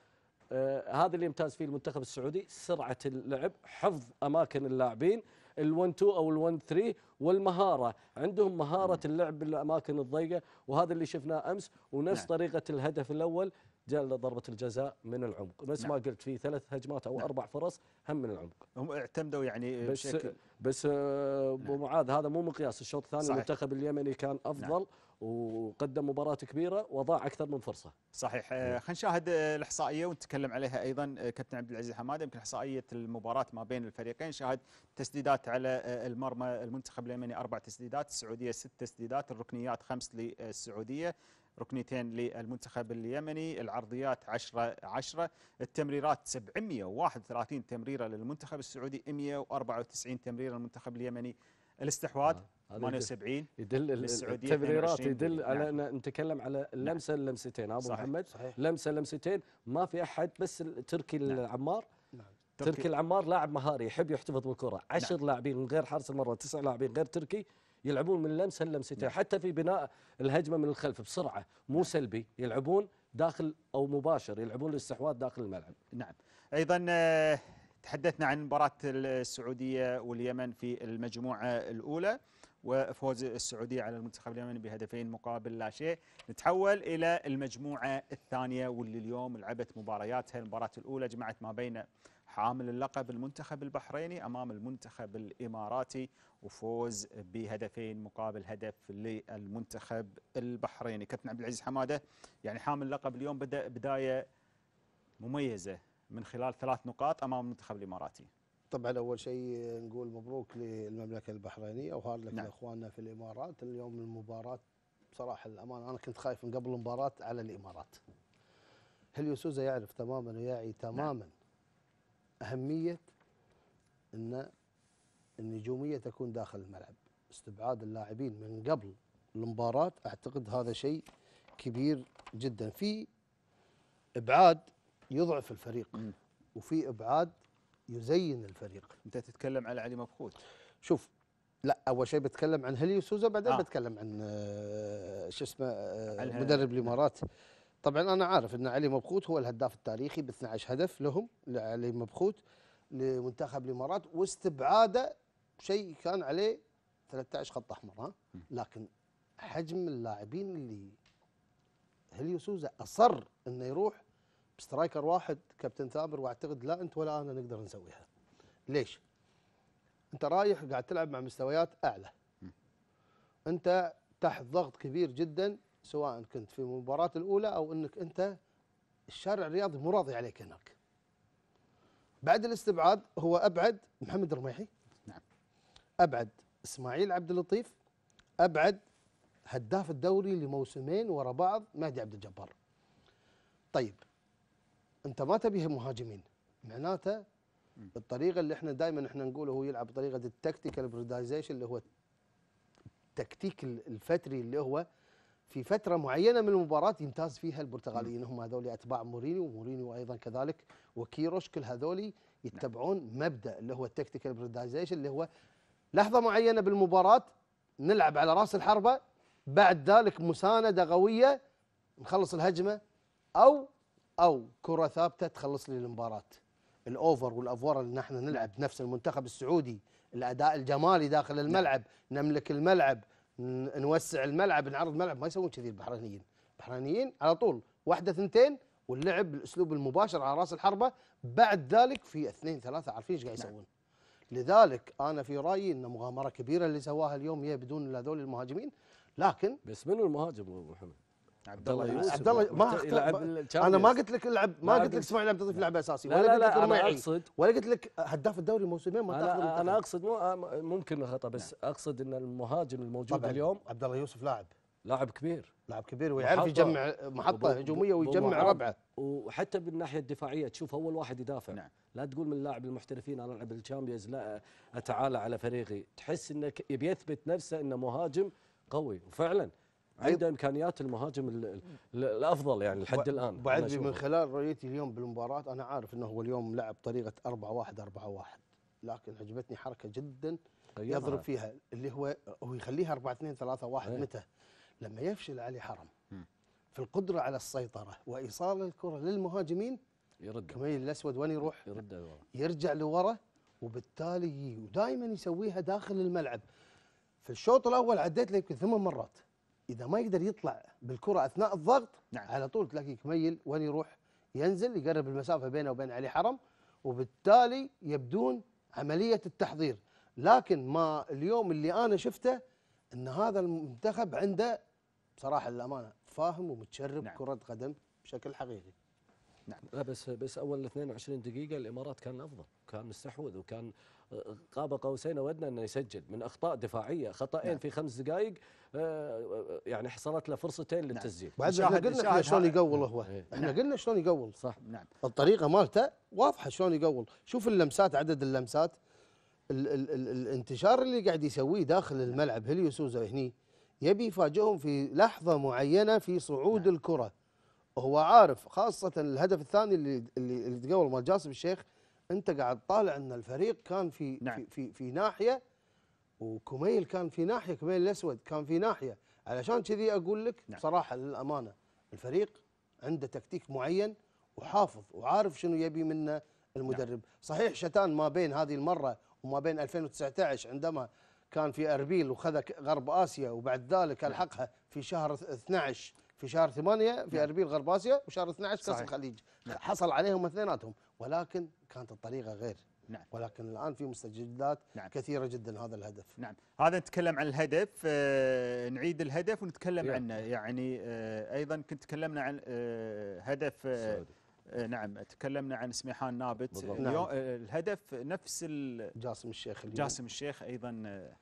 آه، هذا اللي يمتاز فيه المنتخب السعودي سرعه اللعب حفظ اماكن اللاعبين ال1 2 او ال1 3 والمهاره عندهم مهاره اللعب بالاماكن الضيقه وهذا اللي شفناه امس ونفس نعم. طريقه الهدف الاول جاء ضربة الجزاء من العمق بس نعم. ما قلت في ثلاث هجمات أو نعم. أربع فرص هم من العمق هم اعتمدوا يعني بس بشكل بس آه، أبو نعم. معاذ هذا مو مقياس الشوط الثاني المنتخب اليمني كان نعم. أفضل نعم. وقدم مباراة كبيرة وضاع أكثر من فرصة صحيح آه، نعم. خلينا نشاهد آه، الإحصائية ونتكلم عليها أيضا آه، كابتن عبد العزيز حمادة يمكن إحصائية المباراة ما بين الفريقين شاهد تسديدات على المرمى المنتخب اليمني أربع تسديدات السعودية ست تسديدات الركنيات خمس للسعودية ركنيتين للمنتخب اليمني العرضيات 10 10 التمريرات 731 تمريره للمنتخب السعودي 194 تمريره للمنتخب اليمني الاستحواذ نعم. 78 يدل السعوديه يدل على نعم. نتكلم على نعم. لمسه نعم. لمستين ابو صحيح. محمد صحيح. لمسه لمستين ما في احد بس تركي نعم. العمار نعم. تركي, تركي العمار لاعب مهاري يحب يحتفظ بالكره 10 نعم. لاعبين من غير حارس المرمى تسع لاعبين غير تركي يلعبون من لمسه لمستين نعم. حتى في بناء الهجمه من الخلف بسرعه مو نعم. سلبي يلعبون داخل او مباشر يلعبون الاستحواذ داخل الملعب نعم ايضا آه، تحدثنا عن مباراه السعوديه واليمن في المجموعه الاولى وفوز السعودية على المنتخب اليمني بهدفين مقابل لا شيء نتحول إلى المجموعة الثانية واللي اليوم لعبت مبارياتها المباراة الأولى جمعت ما بين حامل اللقب المنتخب البحريني امام المنتخب الاماراتي وفوز بهدفين مقابل هدف للمنتخب البحريني كابتن عبد العزيز حماده يعني حامل اللقب اليوم بدا بدايه مميزه من خلال ثلاث نقاط امام المنتخب الاماراتي طبعا اول شيء نقول مبروك للمملكه البحرينيه وهارد لك نعم. لاخواننا في الامارات اليوم المباراه بصراحه الامانه انا كنت خايف من قبل المباراه على الامارات هيليو سوزا يعرف تماما ويعي نعم. تماما نعم. اهميه ان النجوميه تكون داخل الملعب استبعاد اللاعبين من قبل المباراه اعتقد هذا شيء كبير جدا في ابعاد يضعف الفريق وفي ابعاد يزين الفريق انت تتكلم على علي مبخوت شوف لا اول شيء بتكلم عن هيليو سوزا بعدين آه. بتكلم عن آه، شو اسمه آه، مدرب الامارات طبعا انا عارف ان علي مبخوت هو الهداف التاريخي ب 12 هدف لهم لعلي مبخوت لمنتخب الامارات واستبعاده شيء كان عليه 13 خط احمر ها لكن حجم اللاعبين اللي هيليو سوزا اصر انه يروح سترايكر واحد كابتن ثامر واعتقد لا انت ولا انا نقدر نسويها ليش انت رايح قاعد تلعب مع مستويات اعلى انت تحت ضغط كبير جدا سواء كنت في المباراه الاولى او انك انت الشارع الرياضي مو راضي عليك هناك بعد الاستبعاد هو ابعد محمد الرميحي نعم ابعد اسماعيل عبد اللطيف ابعد هداف الدوري لموسمين ورا بعض مهدي عبد الجبار طيب انت ما تبيه مهاجمين معناته الطريقه اللي احنا دائما احنا نقول هو يلعب بطريقه التكتيكال بريدايزيشن اللي هو التكتيك الفتري اللي هو في فتره معينه من المباراه يمتاز فيها البرتغاليين هم هذول اتباع مورينيو ومورينيو ايضا كذلك وكيروش كل هذول يتبعون مبدا اللي هو التكتيكال بريدايزيشن اللي هو لحظه معينه بالمباراه نلعب على راس الحربه بعد ذلك مسانده قويه نخلص الهجمه او او كره ثابته تخلص لي المباراه الاوفر والافور اللي نحن نلعب نفس المنتخب السعودي الاداء الجمالي داخل نعم. الملعب نملك الملعب نوسع الملعب نعرض الملعب ما يسوون كذي البحرينيين البحرينيين على طول واحده ثنتين واللعب بالاسلوب المباشر على راس الحربه بعد ذلك في اثنين ثلاثه عارفين ايش قاعد نعم. يسوون لذلك انا في رايي ان مغامره كبيره اللي سواها اليوم هي بدون هذول المهاجمين لكن بس منو المهاجم ابو محمد؟ عبد الله يوسف عبد الله ما اختلف انا ما قلت لك العب ما, قلت لك اسماعيل عبد اللطيف لعب اساسي ولا لا قلت لك رميعي أقصد... ولا قلت لك هداف الدوري موسمين ما تاخذ انا, أنا اقصد مو ممكن خطا بس نعم. اقصد ان المهاجم الموجود اليوم عبد الله يوسف لاعب لاعب كبير لاعب كبير ويعرف يجمع محطه هجوميه ويجمع ربعه وحتى بالناحيه الدفاعيه تشوف اول واحد يدافع نعم. لا تقول من لاعب المحترفين انا العب الشامبيونز لا اتعالى على فريقي تحس انه يبي يثبت نفسه انه مهاجم قوي وفعلا عنده امكانيات المهاجم الافضل يعني لحد الان بعد من خلال رؤيتي اليوم بالمباراه انا عارف انه هو اليوم لعب طريقه 4 1 4 1 لكن عجبتني حركه جدا طيب. يضرب فيها اللي هو هو يخليها 4 2 3 1 متى؟ لما يفشل علي حرم في القدره على السيطره وايصال الكره للمهاجمين يرد كميل الاسود وين يروح؟ يرد لورا يرجع لورا وبالتالي ودائما يسويها داخل الملعب في الشوط الاول عديت له يمكن ثمان مرات اذا ما يقدر يطلع بالكره اثناء الضغط نعم. على طول تلاقيه يميل وين يروح ينزل يقرب المسافه بينه وبين علي حرم وبالتالي يبدون عمليه التحضير لكن ما اليوم اللي انا شفته ان هذا المنتخب عنده بصراحه للامانه فاهم ومتشرب نعم. كره قدم بشكل حقيقي نعم لا بس بس اول 22 دقيقه الامارات كان افضل كان مستحوذ وكان آه، قاب قوسين ودنا انه يسجل من اخطاء دفاعيه خطأين نعم. في خمس دقائق يعني حصلت له فرصتين نعم. للتسجيل بعد احنا قلنا شلون يقول هو إيه. احنا قلنا نعم. شلون يقول صح نعم الطريقه مالته واضحه شلون يقول شوف اللمسات عدد اللمسات ال ال ال الانتشار اللي قاعد يسويه داخل الملعب هيليو سوزا هني يبي يفاجئهم في لحظه معينه في صعود نعم. الكره هو عارف خاصه الهدف الثاني اللي اللي, اللي تقول مال جاسم الشيخ انت قاعد طالع ان الفريق كان في نعم. في, في في ناحيه وكميل كان في ناحيه كميل الاسود كان في ناحيه علشان كذي اقول لك نعم. بصراحه للامانه الفريق عنده تكتيك معين وحافظ وعارف شنو يبي منه المدرب نعم. صحيح شتان ما بين هذه المره وما بين 2019 عندما كان في اربيل وخذ غرب اسيا وبعد ذلك نعم. الحقها في شهر 12 في شهر 8 في نعم. اربيل غرب اسيا وشهر 12 كاس الخليج نعم. حصل عليهم اثنيناتهم ولكن كانت الطريقه غير نعم ولكن الان في مستجدات نعم كثيره جدا هذا الهدف نعم هذا نتكلم عن الهدف آه نعيد الهدف ونتكلم نعم. عنه يعني آه ايضا كنت تكلمنا عن آه هدف آه, آه، نعم تكلمنا عن سميحان نابت نعم. آه، الهدف نفس جاسم الشيخ اليوم. جاسم الشيخ ايضا آه،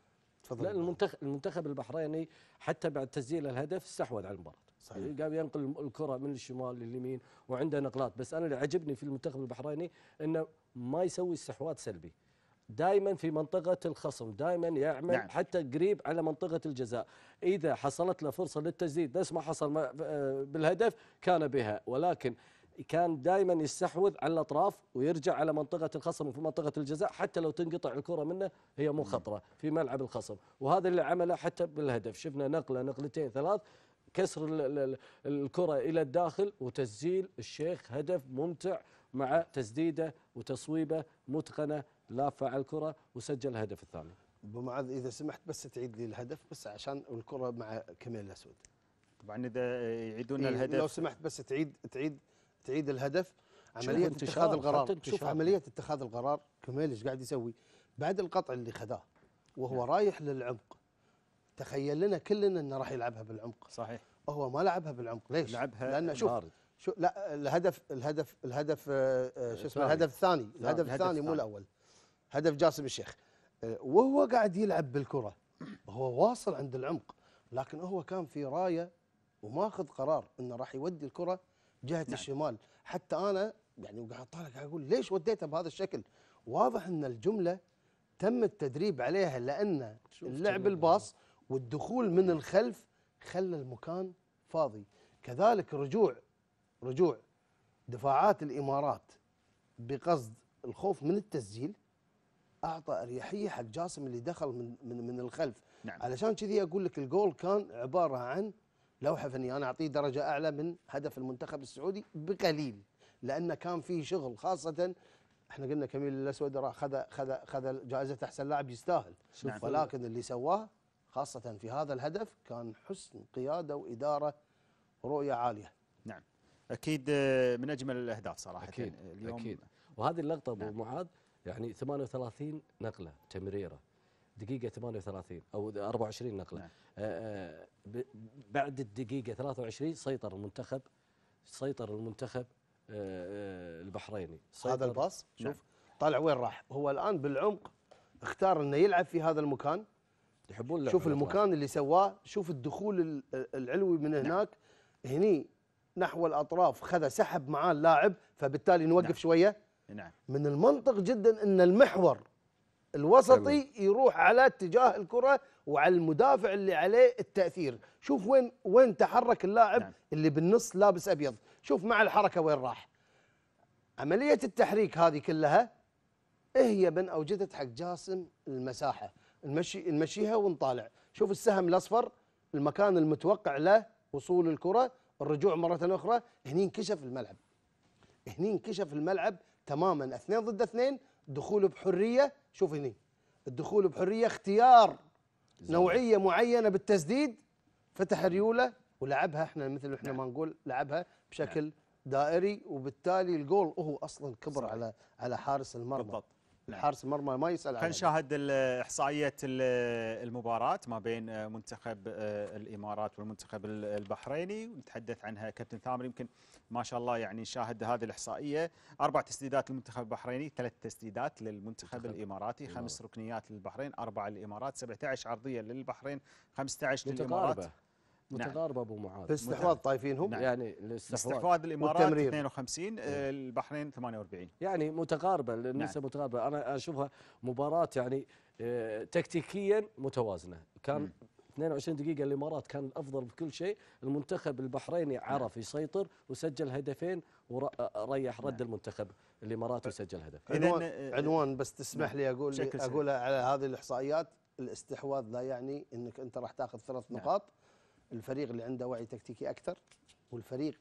تفضل لا المنتخب المنتخب البحريني حتى بعد تسجيل الهدف استحوذ على المباراه صحيح يعني قام ينقل الكره من الشمال لليمين وعنده نقلات بس انا اللي عجبني في المنتخب البحريني انه ما يسوي استحواذ سلبي دائما في منطقة الخصم دائما يعمل نعم. حتى قريب على منطقة الجزاء إذا حصلت له فرصة للتسديد نفس ما حصل آه، بالهدف كان بها ولكن كان دائما يستحوذ على الاطراف ويرجع على منطقه الخصم وفي منطقه الجزاء حتى لو تنقطع الكره منه هي مو نعم. خطره في ملعب الخصم وهذا اللي عمله حتى بالهدف شفنا نقله نقلتين ثلاث كسر الكره الى الداخل وتسجيل الشيخ هدف ممتع مع تسديده وتصويبه متقنه لافه على الكره وسجل الهدف الثاني. ابو معاذ اذا سمحت بس تعيد لي الهدف بس عشان الكره مع كمال الاسود. طبعا اذا يعيدون إيه الهدف لو سمحت بس تعيد تعيد تعيد الهدف عمليه اتخاذ القرار شوف عمليه اتخاذ القرار كمال ايش قاعد يسوي؟ بعد القطع اللي خذاه وهو نعم. رايح للعمق تخيل لنا كلنا انه راح يلعبها بالعمق صحيح هو ما لعبها بالعمق ليش؟ لعبها لانه شوف شو لا الهدف الهدف الهدف آه، آه، شو اسمه الهدف الثاني الهدف الثاني مو الاول هدف جاسم الشيخ آه، وهو قاعد يلعب بالكره هو واصل عند العمق لكن هو كان في رايه وماخذ قرار انه راح يودي الكره جهه نعم. الشمال حتى انا يعني وقاعد طالع قاعد اقول ليش وديتها بهذا الشكل واضح ان الجمله تم التدريب عليها لان اللعب الباص والدخول من الخلف خلى المكان فاضي كذلك رجوع رجوع دفاعات الامارات بقصد الخوف من التسجيل اعطى اريحيه حق جاسم اللي دخل من من, من الخلف نعم. علشان كذي اقول لك الجول كان عباره عن لوحه فنيه انا اعطيه درجه اعلى من هدف المنتخب السعودي بقليل لانه كان فيه شغل خاصه احنا قلنا كميل الاسود خذ خذ خذ جائزه احسن لاعب يستاهل نعم. نعم. ولكن اللي سواه خاصه في هذا الهدف كان حسن قياده واداره رؤيه عاليه نعم اكيد من اجمل الاهداف صراحه أكيد اليوم اكيد وهذه اللقطه ابو نعم. معاذ يعني 38 نقله تمريره دقيقه 38 او 24 نقله نعم. آه، آه، بعد الدقيقه 23 سيطر المنتخب سيطر المنتخب آه، البحريني هذا الباص نعم. شوف نعم. طالع وين راح هو الان بالعمق اختار انه يلعب في هذا المكان يحبون شوف المكان اللي سواه شوف الدخول العلوي من نعم. هناك نعم. هني نحو الاطراف خذا سحب معاه اللاعب فبالتالي نوقف نعم. شويه نعم. من المنطق جدا ان المحور الوسطي يروح على اتجاه الكره وعلى المدافع اللي عليه التاثير شوف وين وين تحرك اللاعب نعم. اللي بالنص لابس ابيض شوف مع الحركه وين راح عمليه التحريك هذه كلها هي بن اوجدت حق جاسم المساحه نمشي نمشيها ونطالع شوف السهم الاصفر المكان المتوقع له وصول الكره الرجوع مرة أخرى هني انكشف الملعب هني انكشف الملعب تماما اثنين ضد اثنين دخوله بحرية شوف هني الدخول بحرية اختيار نوعية معينة بالتسديد فتح ريولة ولعبها احنا مثل احنا نعم. ما نقول لعبها بشكل نعم. دائري وبالتالي الجول هو اصلا كبر صحيح. على على حارس المرمى بالضبط. حارس المرمى ما يسال عنه نشاهد احصائيه المباراه ما بين منتخب آه، الامارات والمنتخب البحريني ونتحدث عنها كابتن ثامر يمكن ما شاء الله يعني نشاهد هذه الاحصائيه اربع تسديدات للمنتخب البحريني ثلاث تسديدات للمنتخب الاماراتي خمس ركنيات للبحرين اربع للامارات 17 عرضيه للبحرين 15 للامارات نعم. متقاربه ابو معاذ في استحواذ نعم. طايفين هم نعم. يعني الاستحواذ استحواذ الامارات 52 آه، البحرين 48 يعني متقاربه النسب نعم. متقاربه انا اشوفها مباراه يعني آه، تكتيكيا متوازنه كان مم. 22 دقيقة الإمارات كان أفضل بكل شيء المنتخب البحريني نعم. عرف يسيطر وسجل هدفين وريح آه، رد المنتخب الإمارات وسجل هدف عنوان, عنوان بس تسمح لي أقول أقولها على هذه الإحصائيات الاستحواذ لا يعني أنك أنت راح تاخذ ثلاث نقاط الفريق اللي عنده وعي تكتيكي اكثر والفريق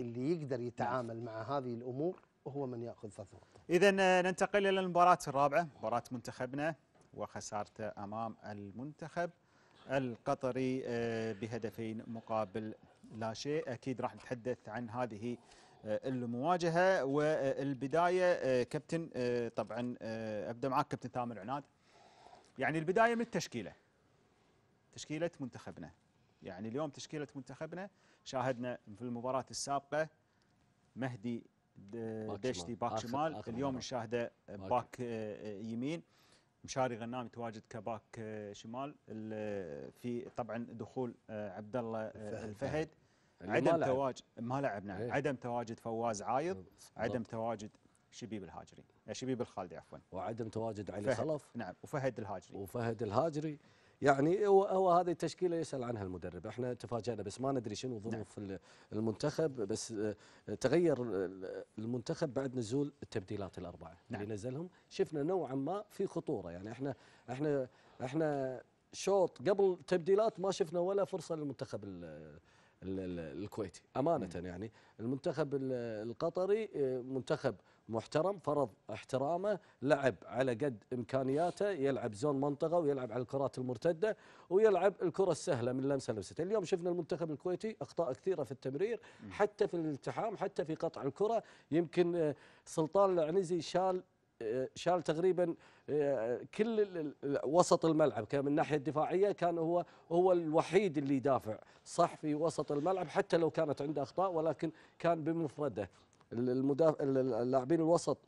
اللي يقدر يتعامل مع هذه الامور هو من ياخذ ثلاث نقاط. اذا ننتقل الى المباراه الرابعه، مباراه منتخبنا وخسارته امام المنتخب القطري آه، بهدفين مقابل لا شيء، اكيد راح نتحدث عن هذه آه، المواجهه والبدايه آه، كابتن طبعا ابدا معك كابتن ثامر عناد. يعني البدايه من التشكيله. تشكيله منتخبنا. يعني اليوم تشكيله منتخبنا شاهدنا في المباراه السابقه مهدي دشتي باك شمال اليوم نشاهده باك آه، يمين مشاري غنام يتواجد كباك آه، شمال في طبعا دخول آه، عبد الله الفهد عدم تواجد ما لعبنا نعم. إيه. عدم تواجد فواز عايض عدم تواجد شبيب الهاجري شبيب الخالدي عفوا وعدم تواجد علي خلف نعم وفهد الهاجري وفهد الهاجري يعني هو هو هذه التشكيله يسال عنها المدرب احنا تفاجئنا بس ما ندري شنو نعم. ظروف المنتخب بس آه، تغير المنتخب بعد نزول التبديلات الاربعه نعم. اللي نزلهم شفنا نوعا ما في خطوره يعني احنا احنا احنا شوط قبل تبديلات ما شفنا ولا فرصه للمنتخب الكويتي امانه نعم. يعني المنتخب القطري آه، منتخب محترم فرض احترامه لعب على قد امكانياته يلعب زون منطقه ويلعب على الكرات المرتده ويلعب الكره السهله من لمسه لمسته اليوم شفنا المنتخب الكويتي اخطاء كثيره في التمرير حتى في الالتحام حتى في قطع الكره يمكن آه، سلطان العنزي شال آه، شال تقريبا آه، كل وسط الملعب كان من الناحيه الدفاعيه كان هو هو الوحيد اللي يدافع صح في وسط الملعب حتى لو كانت عنده اخطاء ولكن كان بمفرده المدافع اللاعبين الوسط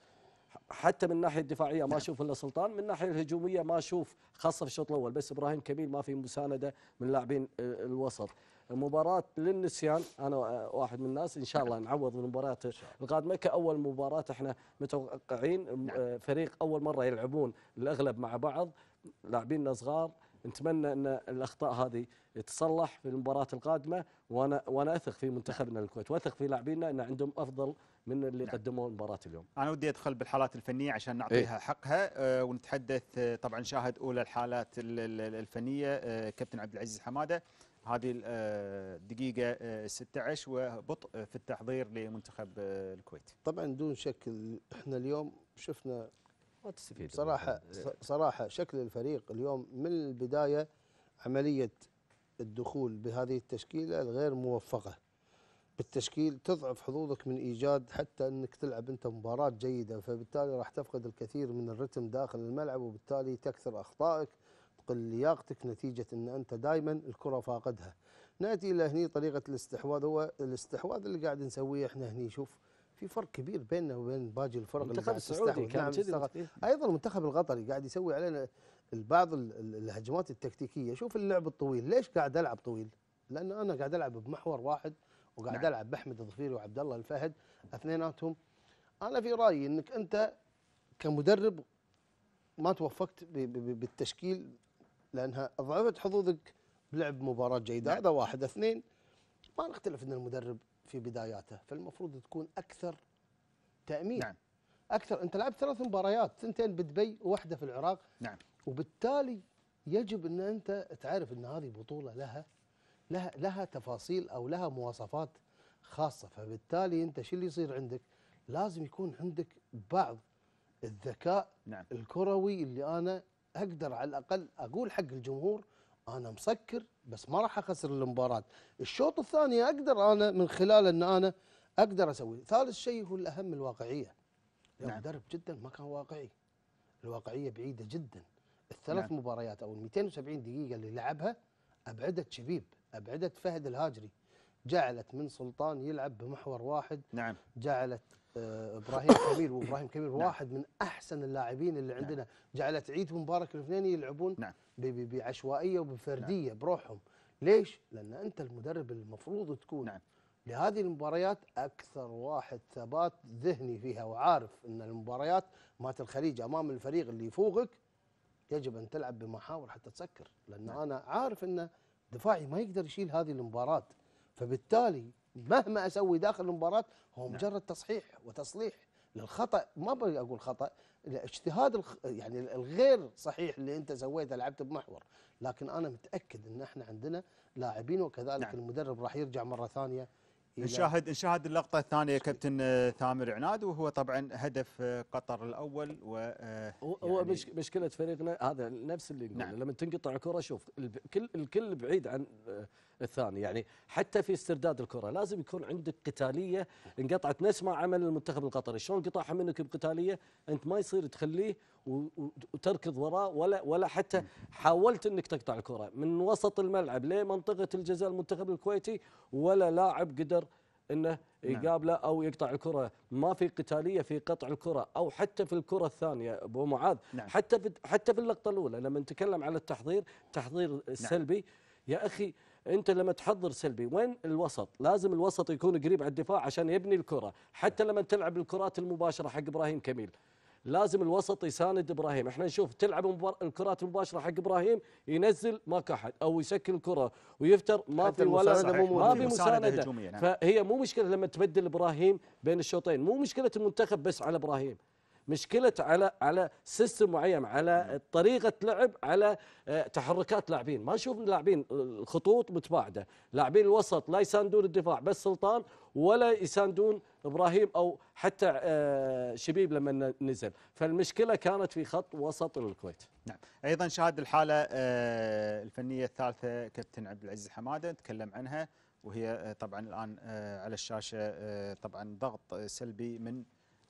حتى من الناحيه الدفاعيه ما اشوف الا سلطان من الناحيه الهجوميه ما اشوف خاصه في الشوط الاول بس ابراهيم كميل ما في مسانده من لاعبين آه، الوسط مباراة للنسيان انا واحد من الناس ان شاء الله نعوض من المباراه القادمه كاول مباراه احنا متوقعين نعم. آه، فريق اول مره يلعبون الاغلب مع بعض لاعبيننا صغار نتمنى ان الاخطاء هذه تصلح في المباراه القادمه وانا وانا اثق في منتخبنا الكويت واثق في لاعبينا ان عندهم افضل من اللي نعم. قدموا المباراه اليوم. انا ودي ادخل بالحالات الفنيه عشان نعطيها إيه؟ حقها آه، ونتحدث آه، طبعا شاهد اولى الحالات الفنيه آه، كابتن عبد العزيز حماده هذه الدقيقة 16 وبطء في التحضير لمنتخب الكويت طبعا دون شك احنا اليوم شفنا تستفيد صراحة صراحة شكل الفريق اليوم من البداية عملية الدخول بهذه التشكيلة الغير موفقة بالتشكيل تضعف حظوظك من ايجاد حتى انك تلعب انت مباراه جيده فبالتالي راح تفقد الكثير من الرتم داخل الملعب وبالتالي تكثر اخطائك تقل لياقتك نتيجه ان انت دائما الكره فاقدها. ناتي الى هني طريقه الاستحواذ هو الاستحواذ اللي قاعد نسويه احنا هني شوف في فرق كبير بيننا وبين باقي الفرق اللي السعودي كان نعم ايضا المنتخب القطري قاعد يسوي علينا بعض الهجمات التكتيكيه شوف اللعب الطويل ليش قاعد العب طويل؟ لان انا قاعد العب بمحور واحد وقاعد نعم. العب باحمد الظفيري وعبد الله الفهد اثنيناتهم انا في رايي انك انت كمدرب ما توفقت بالتشكيل لانها اضعفت حظوظك بلعب مباراه جيده نعم. هذا واحد اثنين ما نختلف ان المدرب في بداياته فالمفروض تكون اكثر تامين نعم. اكثر انت لعبت ثلاث مباريات ثنتين بدبي وواحده في العراق نعم وبالتالي يجب ان انت تعرف ان هذه بطوله لها لها لها تفاصيل او لها مواصفات خاصه فبالتالي انت شو اللي يصير عندك؟ لازم يكون عندك بعض الذكاء نعم. الكروي اللي انا اقدر على الاقل اقول حق الجمهور انا مسكر بس ما راح اخسر المباراه، الشوط الثاني اقدر انا من خلال ان انا اقدر اسوي، ثالث شيء هو الاهم الواقعيه. نعم. المدرب جدا ما كان واقعي. الواقعيه بعيده جدا. الثلاث نعم. مباريات او ال 270 دقيقه اللي لعبها ابعدت شبيب أبعدت فهد الهاجري جعلت من سلطان يلعب بمحور واحد نعم جعلت آه، ابراهيم كبير وابراهيم كبير نعم. واحد من احسن اللاعبين اللي نعم. عندنا نعم. جعلت عيد ومبارك الاثنين يلعبون نعم. بعشوائيه وبفرديه نعم. بروحهم ليش؟ لان انت المدرب المفروض تكون نعم. لهذه المباريات اكثر واحد ثبات ذهني فيها وعارف ان المباريات مات الخليج امام الفريق اللي يفوقك يجب ان تلعب بمحاور حتى تسكر لان نعم. انا عارف انه دفاعي ما يقدر يشيل هذه المباراه فبالتالي مهما اسوي داخل المباراه هو نعم. مجرد تصحيح وتصليح للخطا ما اقول خطا الاجتهاد يعني الغير صحيح اللي انت سويته لعبت بمحور لكن انا متاكد ان احنا عندنا لاعبين وكذلك نعم. المدرب راح يرجع مره ثانيه نشاهد نشاهد اللقطه الثانيه كابتن آه، ثامر عناد وهو طبعا هدف آه، قطر الاول و آه، يعني هو مشكله فريقنا هذا نفس اللي نقوله نعم. لما تنقطع كره شوف الكل الكل بعيد عن الثاني يعني حتى في استرداد الكره لازم يكون عندك قتاليه انقطعت نفس ما عمل المنتخب القطري شلون قطعها منك بقتاليه انت ما يصير تخليه وتركض وراه ولا ولا حتى حاولت انك تقطع الكره من وسط الملعب لمنطقه الجزاء المنتخب الكويتي ولا لاعب قدر انه نعم. يقابله او يقطع الكره ما في قتاليه في قطع الكره او حتى في الكره الثانيه ابو معاذ نعم. حتى في حتى في اللقطه الاولى لما نتكلم على التحضير تحضير نعم. سلبي يا اخي انت لما تحضر سلبي وين الوسط لازم الوسط يكون قريب على الدفاع عشان يبني الكره حتى لما تلعب الكرات المباشره حق ابراهيم كميل لازم الوسط يساند ابراهيم احنا نشوف تلعب الكرات المباشره حق ابراهيم ينزل ما احد او يسكن الكره ويفتر ما في ولا ما في مسانده نعم. فهي مو مشكله لما تبدل ابراهيم بين الشوطين مو مشكله المنتخب بس على ابراهيم مشكله على على سيستم معين على نعم. طريقه لعب على آه، تحركات لاعبين ما نشوف لاعبين الخطوط متباعده لاعبين الوسط لا يساندون الدفاع بس سلطان ولا يساندون ابراهيم او حتى آه، شبيب لما نزل فالمشكله كانت في خط وسط الكويت نعم ايضا شاهد الحاله آه، الفنيه الثالثه كابتن عبد العزيز حماده نتكلم عنها وهي طبعا الان على الشاشه طبعا ضغط سلبي من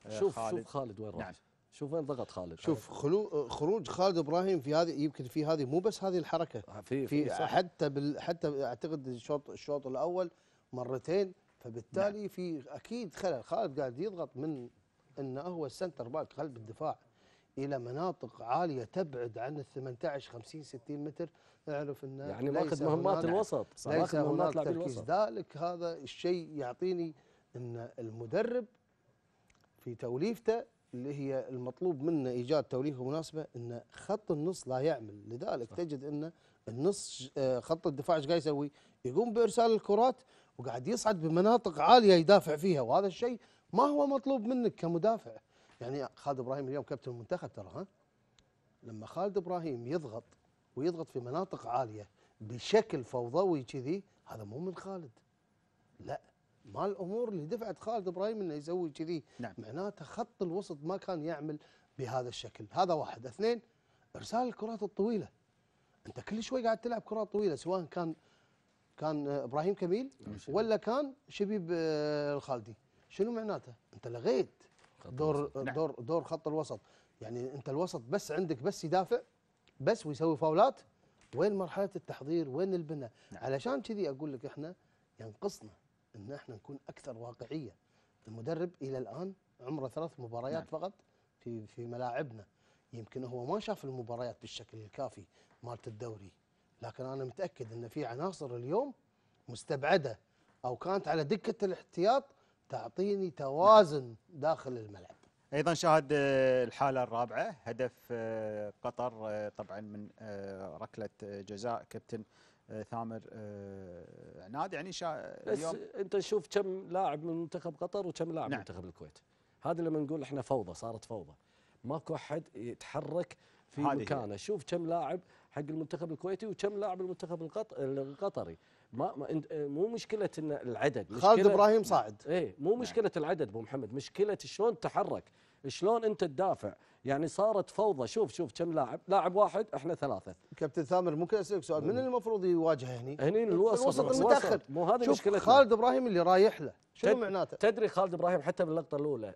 آه، شوف خالد. شوف خالد وين راح نعم. شوف وين ضغط خالد شوف خلو خروج خالد ابراهيم في هذه يمكن في هذه مو بس هذه الحركه آه، في, في يعني حتى بال حتى اعتقد الشوط الشوط الاول مرتين فبالتالي نعم. في اكيد خلل خالد قاعد يضغط من انه هو السنتر باك قلب الدفاع الى مناطق عاليه تبعد عن ال 18 50 60 متر اعرف انه يعني ماخذ مهمات الوسط ماخذ مهمات لاعبين الوسط ذلك هذا الشيء يعطيني ان المدرب في توليفته اللي هي المطلوب منا ايجاد توليفه مناسبه ان خط النص لا يعمل لذلك صح. تجد ان النص آه، خط الدفاع ايش قاعد يسوي يقوم بارسال الكرات وقاعد يصعد بمناطق عاليه يدافع فيها وهذا الشيء ما هو مطلوب منك كمدافع يعني خالد ابراهيم اليوم كابتن المنتخب ترى ها لما خالد ابراهيم يضغط ويضغط في مناطق عاليه بشكل فوضوي كذي هذا مو من خالد لا مع الامور اللي دفعت خالد ابراهيم انه يسوي كذي نعم. معناته خط الوسط ما كان يعمل بهذا الشكل هذا واحد اثنين ارسال الكرات الطويله انت كل شوي قاعد تلعب كرات طويله سواء كان كان ابراهيم كميل نعم. ولا كان شبيب آه، الخالدي شنو معناته انت لغيت دور نعم. دور دور خط الوسط يعني انت الوسط بس عندك بس يدافع بس ويسوي فاولات وين مرحله التحضير وين البناء نعم. علشان كذي اقول لك احنا ينقصنا ان احنا نكون اكثر واقعيه المدرب الى الان عمره ثلاث مباريات نعم. فقط في في ملاعبنا يمكن هو ما شاف المباريات بالشكل الكافي مالت الدوري لكن انا متاكد ان في عناصر اليوم مستبعده او كانت على دكه الاحتياط تعطيني توازن نعم. داخل الملعب ايضا شاهد آه، الحاله الرابعه هدف آه، قطر آه، طبعا من ركله جزاء كابتن آه، ثامر عناد آه، يعني شا بس اليوم انت شوف كم لاعب من منتخب قطر وكم لاعب نعم. من منتخب الكويت هذا لما نقول احنا فوضى صارت فوضى ماكو احد يتحرك في مكانه شوف كم لاعب حق المنتخب الكويتي وكم لاعب المنتخب القطري ما, مو مشكله ان العدد مشكلة خالد ابراهيم صاعد اي مو مشكله نعم. العدد ابو محمد مشكله شلون تحرك شلون انت تدافع يعني صارت فوضى شوف شوف كم لاعب لاعب واحد احنا ثلاثه كابتن ثامر ممكن اسالك سؤال من المفروض يواجه هني هني الوسط الوسط المتاخر مو هذه مشكلتنا خالد ابراهيم اللي رايح له شنو معناته تدري خالد ابراهيم حتى باللقطه الاولى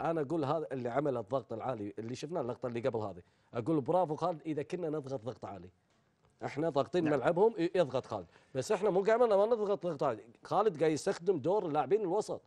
انا اقول هذا اللي عمل الضغط العالي اللي شفناه اللقطه اللي قبل هذه اقول برافو خالد اذا كنا نضغط ضغط عالي احنا ضاغطين نعم. ملعبهم يضغط خالد بس احنا مو قاعدين ما نضغط ضغط عالي خالد قاعد يستخدم دور اللاعبين الوسط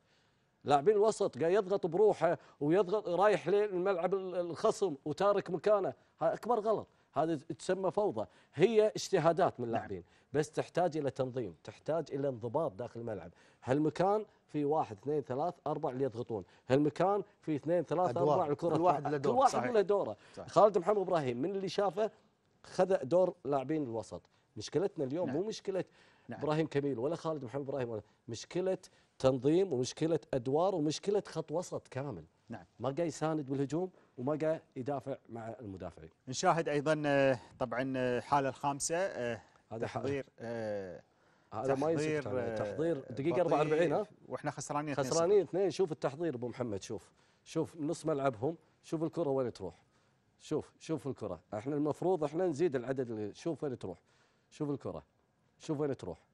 لاعبين الوسط قاعد يضغط بروحه ويضغط رايح للملعب الخصم وتارك مكانه هذا اكبر غلط هذا تسمى فوضى هي اجتهادات من اللاعبين نعم. بس تحتاج الى تنظيم تحتاج الى انضباط داخل الملعب هالمكان في واحد اثنين ثلاث اربع اللي يضغطون هالمكان في اثنين ثلاث اربع الكره كل واحد له دوره كل واحد له دوره خالد محمد ابراهيم من اللي شافه خذ دور لاعبين الوسط مشكلتنا اليوم نعم. مو مشكله نعم. ابراهيم كميل ولا خالد محمد ابراهيم ولا مشكله تنظيم ومشكله ادوار ومشكله خط وسط كامل نعم ما قاعد يساند بالهجوم وما قاعد يدافع مع المدافعين نشاهد ايضا آه، طبعا الحاله آه، الخامسه آه، هذا تحضير هذا ما تحضير تحضير دقيقه 44 ها واحنا خسرانين خسرانين اثنين شوف التحضير ابو محمد شوف شوف نص ملعبهم شوف الكره وين تروح شوف شوف الكره احنا المفروض احنا نزيد العدد اللي شوف وين تروح شوف الكره شوف وين تروح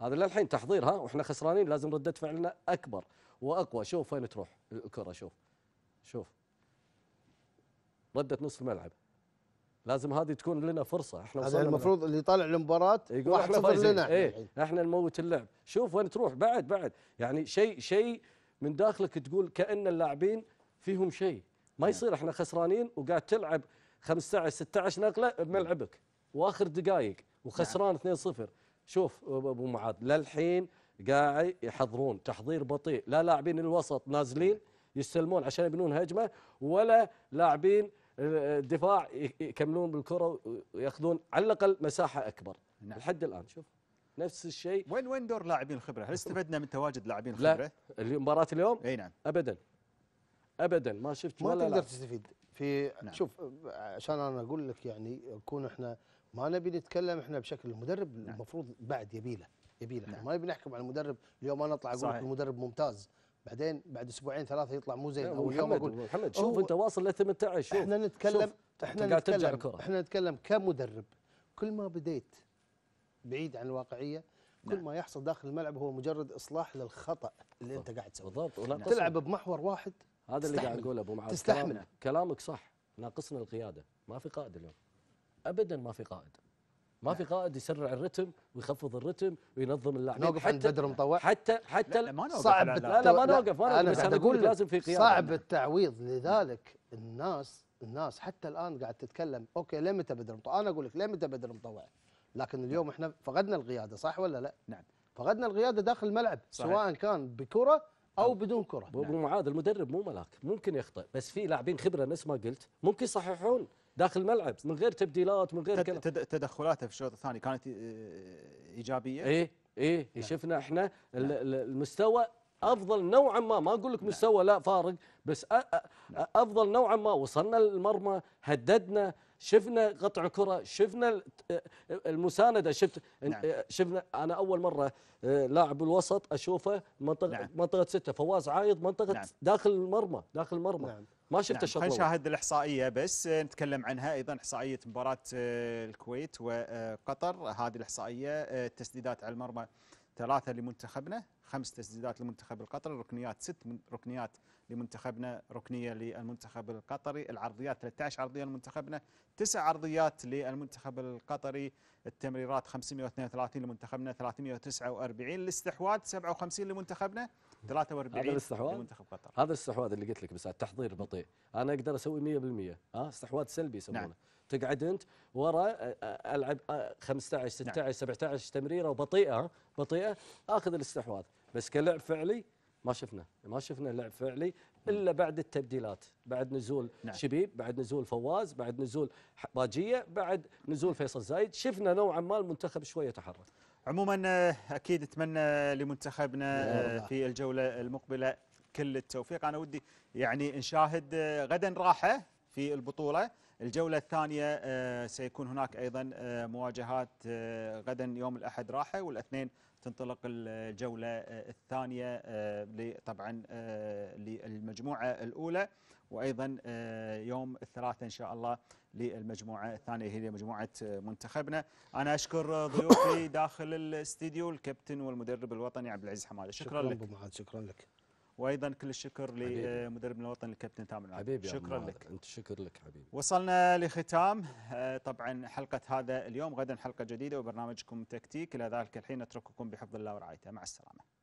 هذا للحين تحضير ها واحنا خسرانين لازم رده فعلنا اكبر واقوى شوف وين تروح الكره شوف شوف رده نصف الملعب لازم هذه تكون لنا فرصه احنا هذا المفروض اللي يطالع المباراه يقول احنا فايزين لنا ايه احنا نموت اللعب شوف وين تروح بعد بعد يعني شيء شيء من داخلك تقول كان اللاعبين فيهم شيء ما نعم. يصير احنا خسرانين وقاعد تلعب 15 16 نقله بملعبك واخر دقائق وخسران 2-0 نعم. شوف ابو معاذ للحين قاعد يحضرون تحضير بطيء لا لاعبين الوسط نازلين يستلمون عشان يبنون هجمه ولا لاعبين الدفاع آه، يكملون بالكره وياخذون على الاقل مساحه اكبر نعم. لحد الان شوف نفس الشيء وين وين دور لاعبين الخبره؟ هل استفدنا من تواجد لاعبين الخبره؟ لا مباراة اليوم؟ اي نعم ابدا ابدا ما شفت ما ولا تقدر تستفيد في نعم. شوف عشان انا اقول لك يعني نكون احنا ما نبي نتكلم احنا بشكل المدرب نعم. المفروض بعد يبيله يبيله نعم. ما نبي نحكم على المدرب اليوم انا اطلع اقول المدرب ممتاز بعدين بعد اسبوعين ثلاثه يطلع مو زين او اليوم اقول محمد شوف انت واصل ل 18 شوف احنا نتكلم شوف. احنا نتكلم احنا نتكلم كمدرب كل ما بديت بعيد عن الواقعيه كل نعم. ما يحصل داخل الملعب هو مجرد اصلاح للخطا اللي انت قاعد تسويه بالضبط نعم. تلعب بمحور واحد هذا اللي قاعد اقوله ابو معاذ تستحمل كلامك صح ناقصنا القياده ما في قائد اليوم ابدا ما في قائد ما في قائد يسرع الرتم ويخفض الرتم وينظم اللاعبين نوقف حتى عند بدر مطوع حتى حتى لا, ما نوقف صعب لا, لا, لا, ما نوقف ما نوقف بس انا اقول لازم في قيادة صعب التعويض لذلك الناس الناس حتى الان قاعد تتكلم اوكي لمتى بدر مطوع انا اقول لك لمتى بدر مطوع لكن اليوم نعم. احنا فقدنا القياده صح ولا لا؟ نعم فقدنا القياده داخل الملعب سواء كان بكره او بدون كره ابو نعم. معاذ المدرب مو ملاك ممكن يخطئ بس في لاعبين خبره نفس ما قلت ممكن يصححون داخل الملعب من غير تبديلات من غير كلام تدخلاته في الشوط الثاني كانت آه، ايجابيه ايه ايه لا. شفنا احنا لا. المستوى افضل نوعا ما ما اقول لك مستوى لا فارق بس افضل نوعا ما وصلنا للمرمى هددنا شفنا قطع كره شفنا آه، المسانده شفت نعم. آه، شفنا انا اول مره لاعب الوسط اشوفه منطقه نعم. منطقه سته فواز عايض منطقه نعم. داخل المرمى داخل المرمى نعم. ما شفت نعم. الشوط الاول نشاهد الاحصائيه بس آه، نتكلم عنها ايضا احصائيه مباراه آه، الكويت وقطر هذه الاحصائيه التسديدات آه، على المرمى ثلاثه لمنتخبنا خمس تسديدات لمنتخب القطري ركنيات ست ركنيات لمنتخبنا ركنيه للمنتخب القطري العرضيات 13 عرضيه لمنتخبنا تسع عرضيات للمنتخب القطري التمريرات 532 لمنتخبنا 349 الاستحواذ 57 لمنتخبنا 43 هذا الاستحواذ قطر هذا الاستحواذ اللي قلت لك بس التحضير بطيء انا اقدر اسوي 100% ها استحواذ سلبي يسمونه نعم. تقعد انت ورا العب 15 16 نعم. 17 تمريره وبطيئه بطيئه اخذ الاستحواذ بس كلعب فعلي ما شفنا ما شفنا لعب فعلي الا بعد التبديلات بعد نزول نعم. شبيب بعد نزول فواز بعد نزول باجيه بعد نزول فيصل زايد شفنا نوعا ما المنتخب شويه تحرك عموما اكيد نتمنى لمنتخبنا آه، في الجوله المقبله كل التوفيق انا ودي يعني نشاهد آه، غدا راحه في البطوله الجولة الثانية آه، سيكون هناك أيضا آه، مواجهات آه، غدا يوم الأحد راحة والاثنين تنطلق الجولة الثانية طبعا للمجموعة الأولى وأيضا يوم الثلاثاء إن شاء الله للمجموعة الثانية هي مجموعة منتخبنا أنا أشكر ضيوفي داخل الاستديو الكابتن والمدرب الوطني عبد العزيز حماد شكرا, شكرا لك شكرا لك وايضا كل الشكر لمدربنا الوطني الكابتن تامر حبيبي شكرا لك انت شكر لك حبيبي وصلنا لختام آه، طبعا حلقه هذا اليوم غدا حلقه جديده وبرنامجكم تكتيك الى ذلك الحين اترككم بحفظ الله ورعايته مع السلامه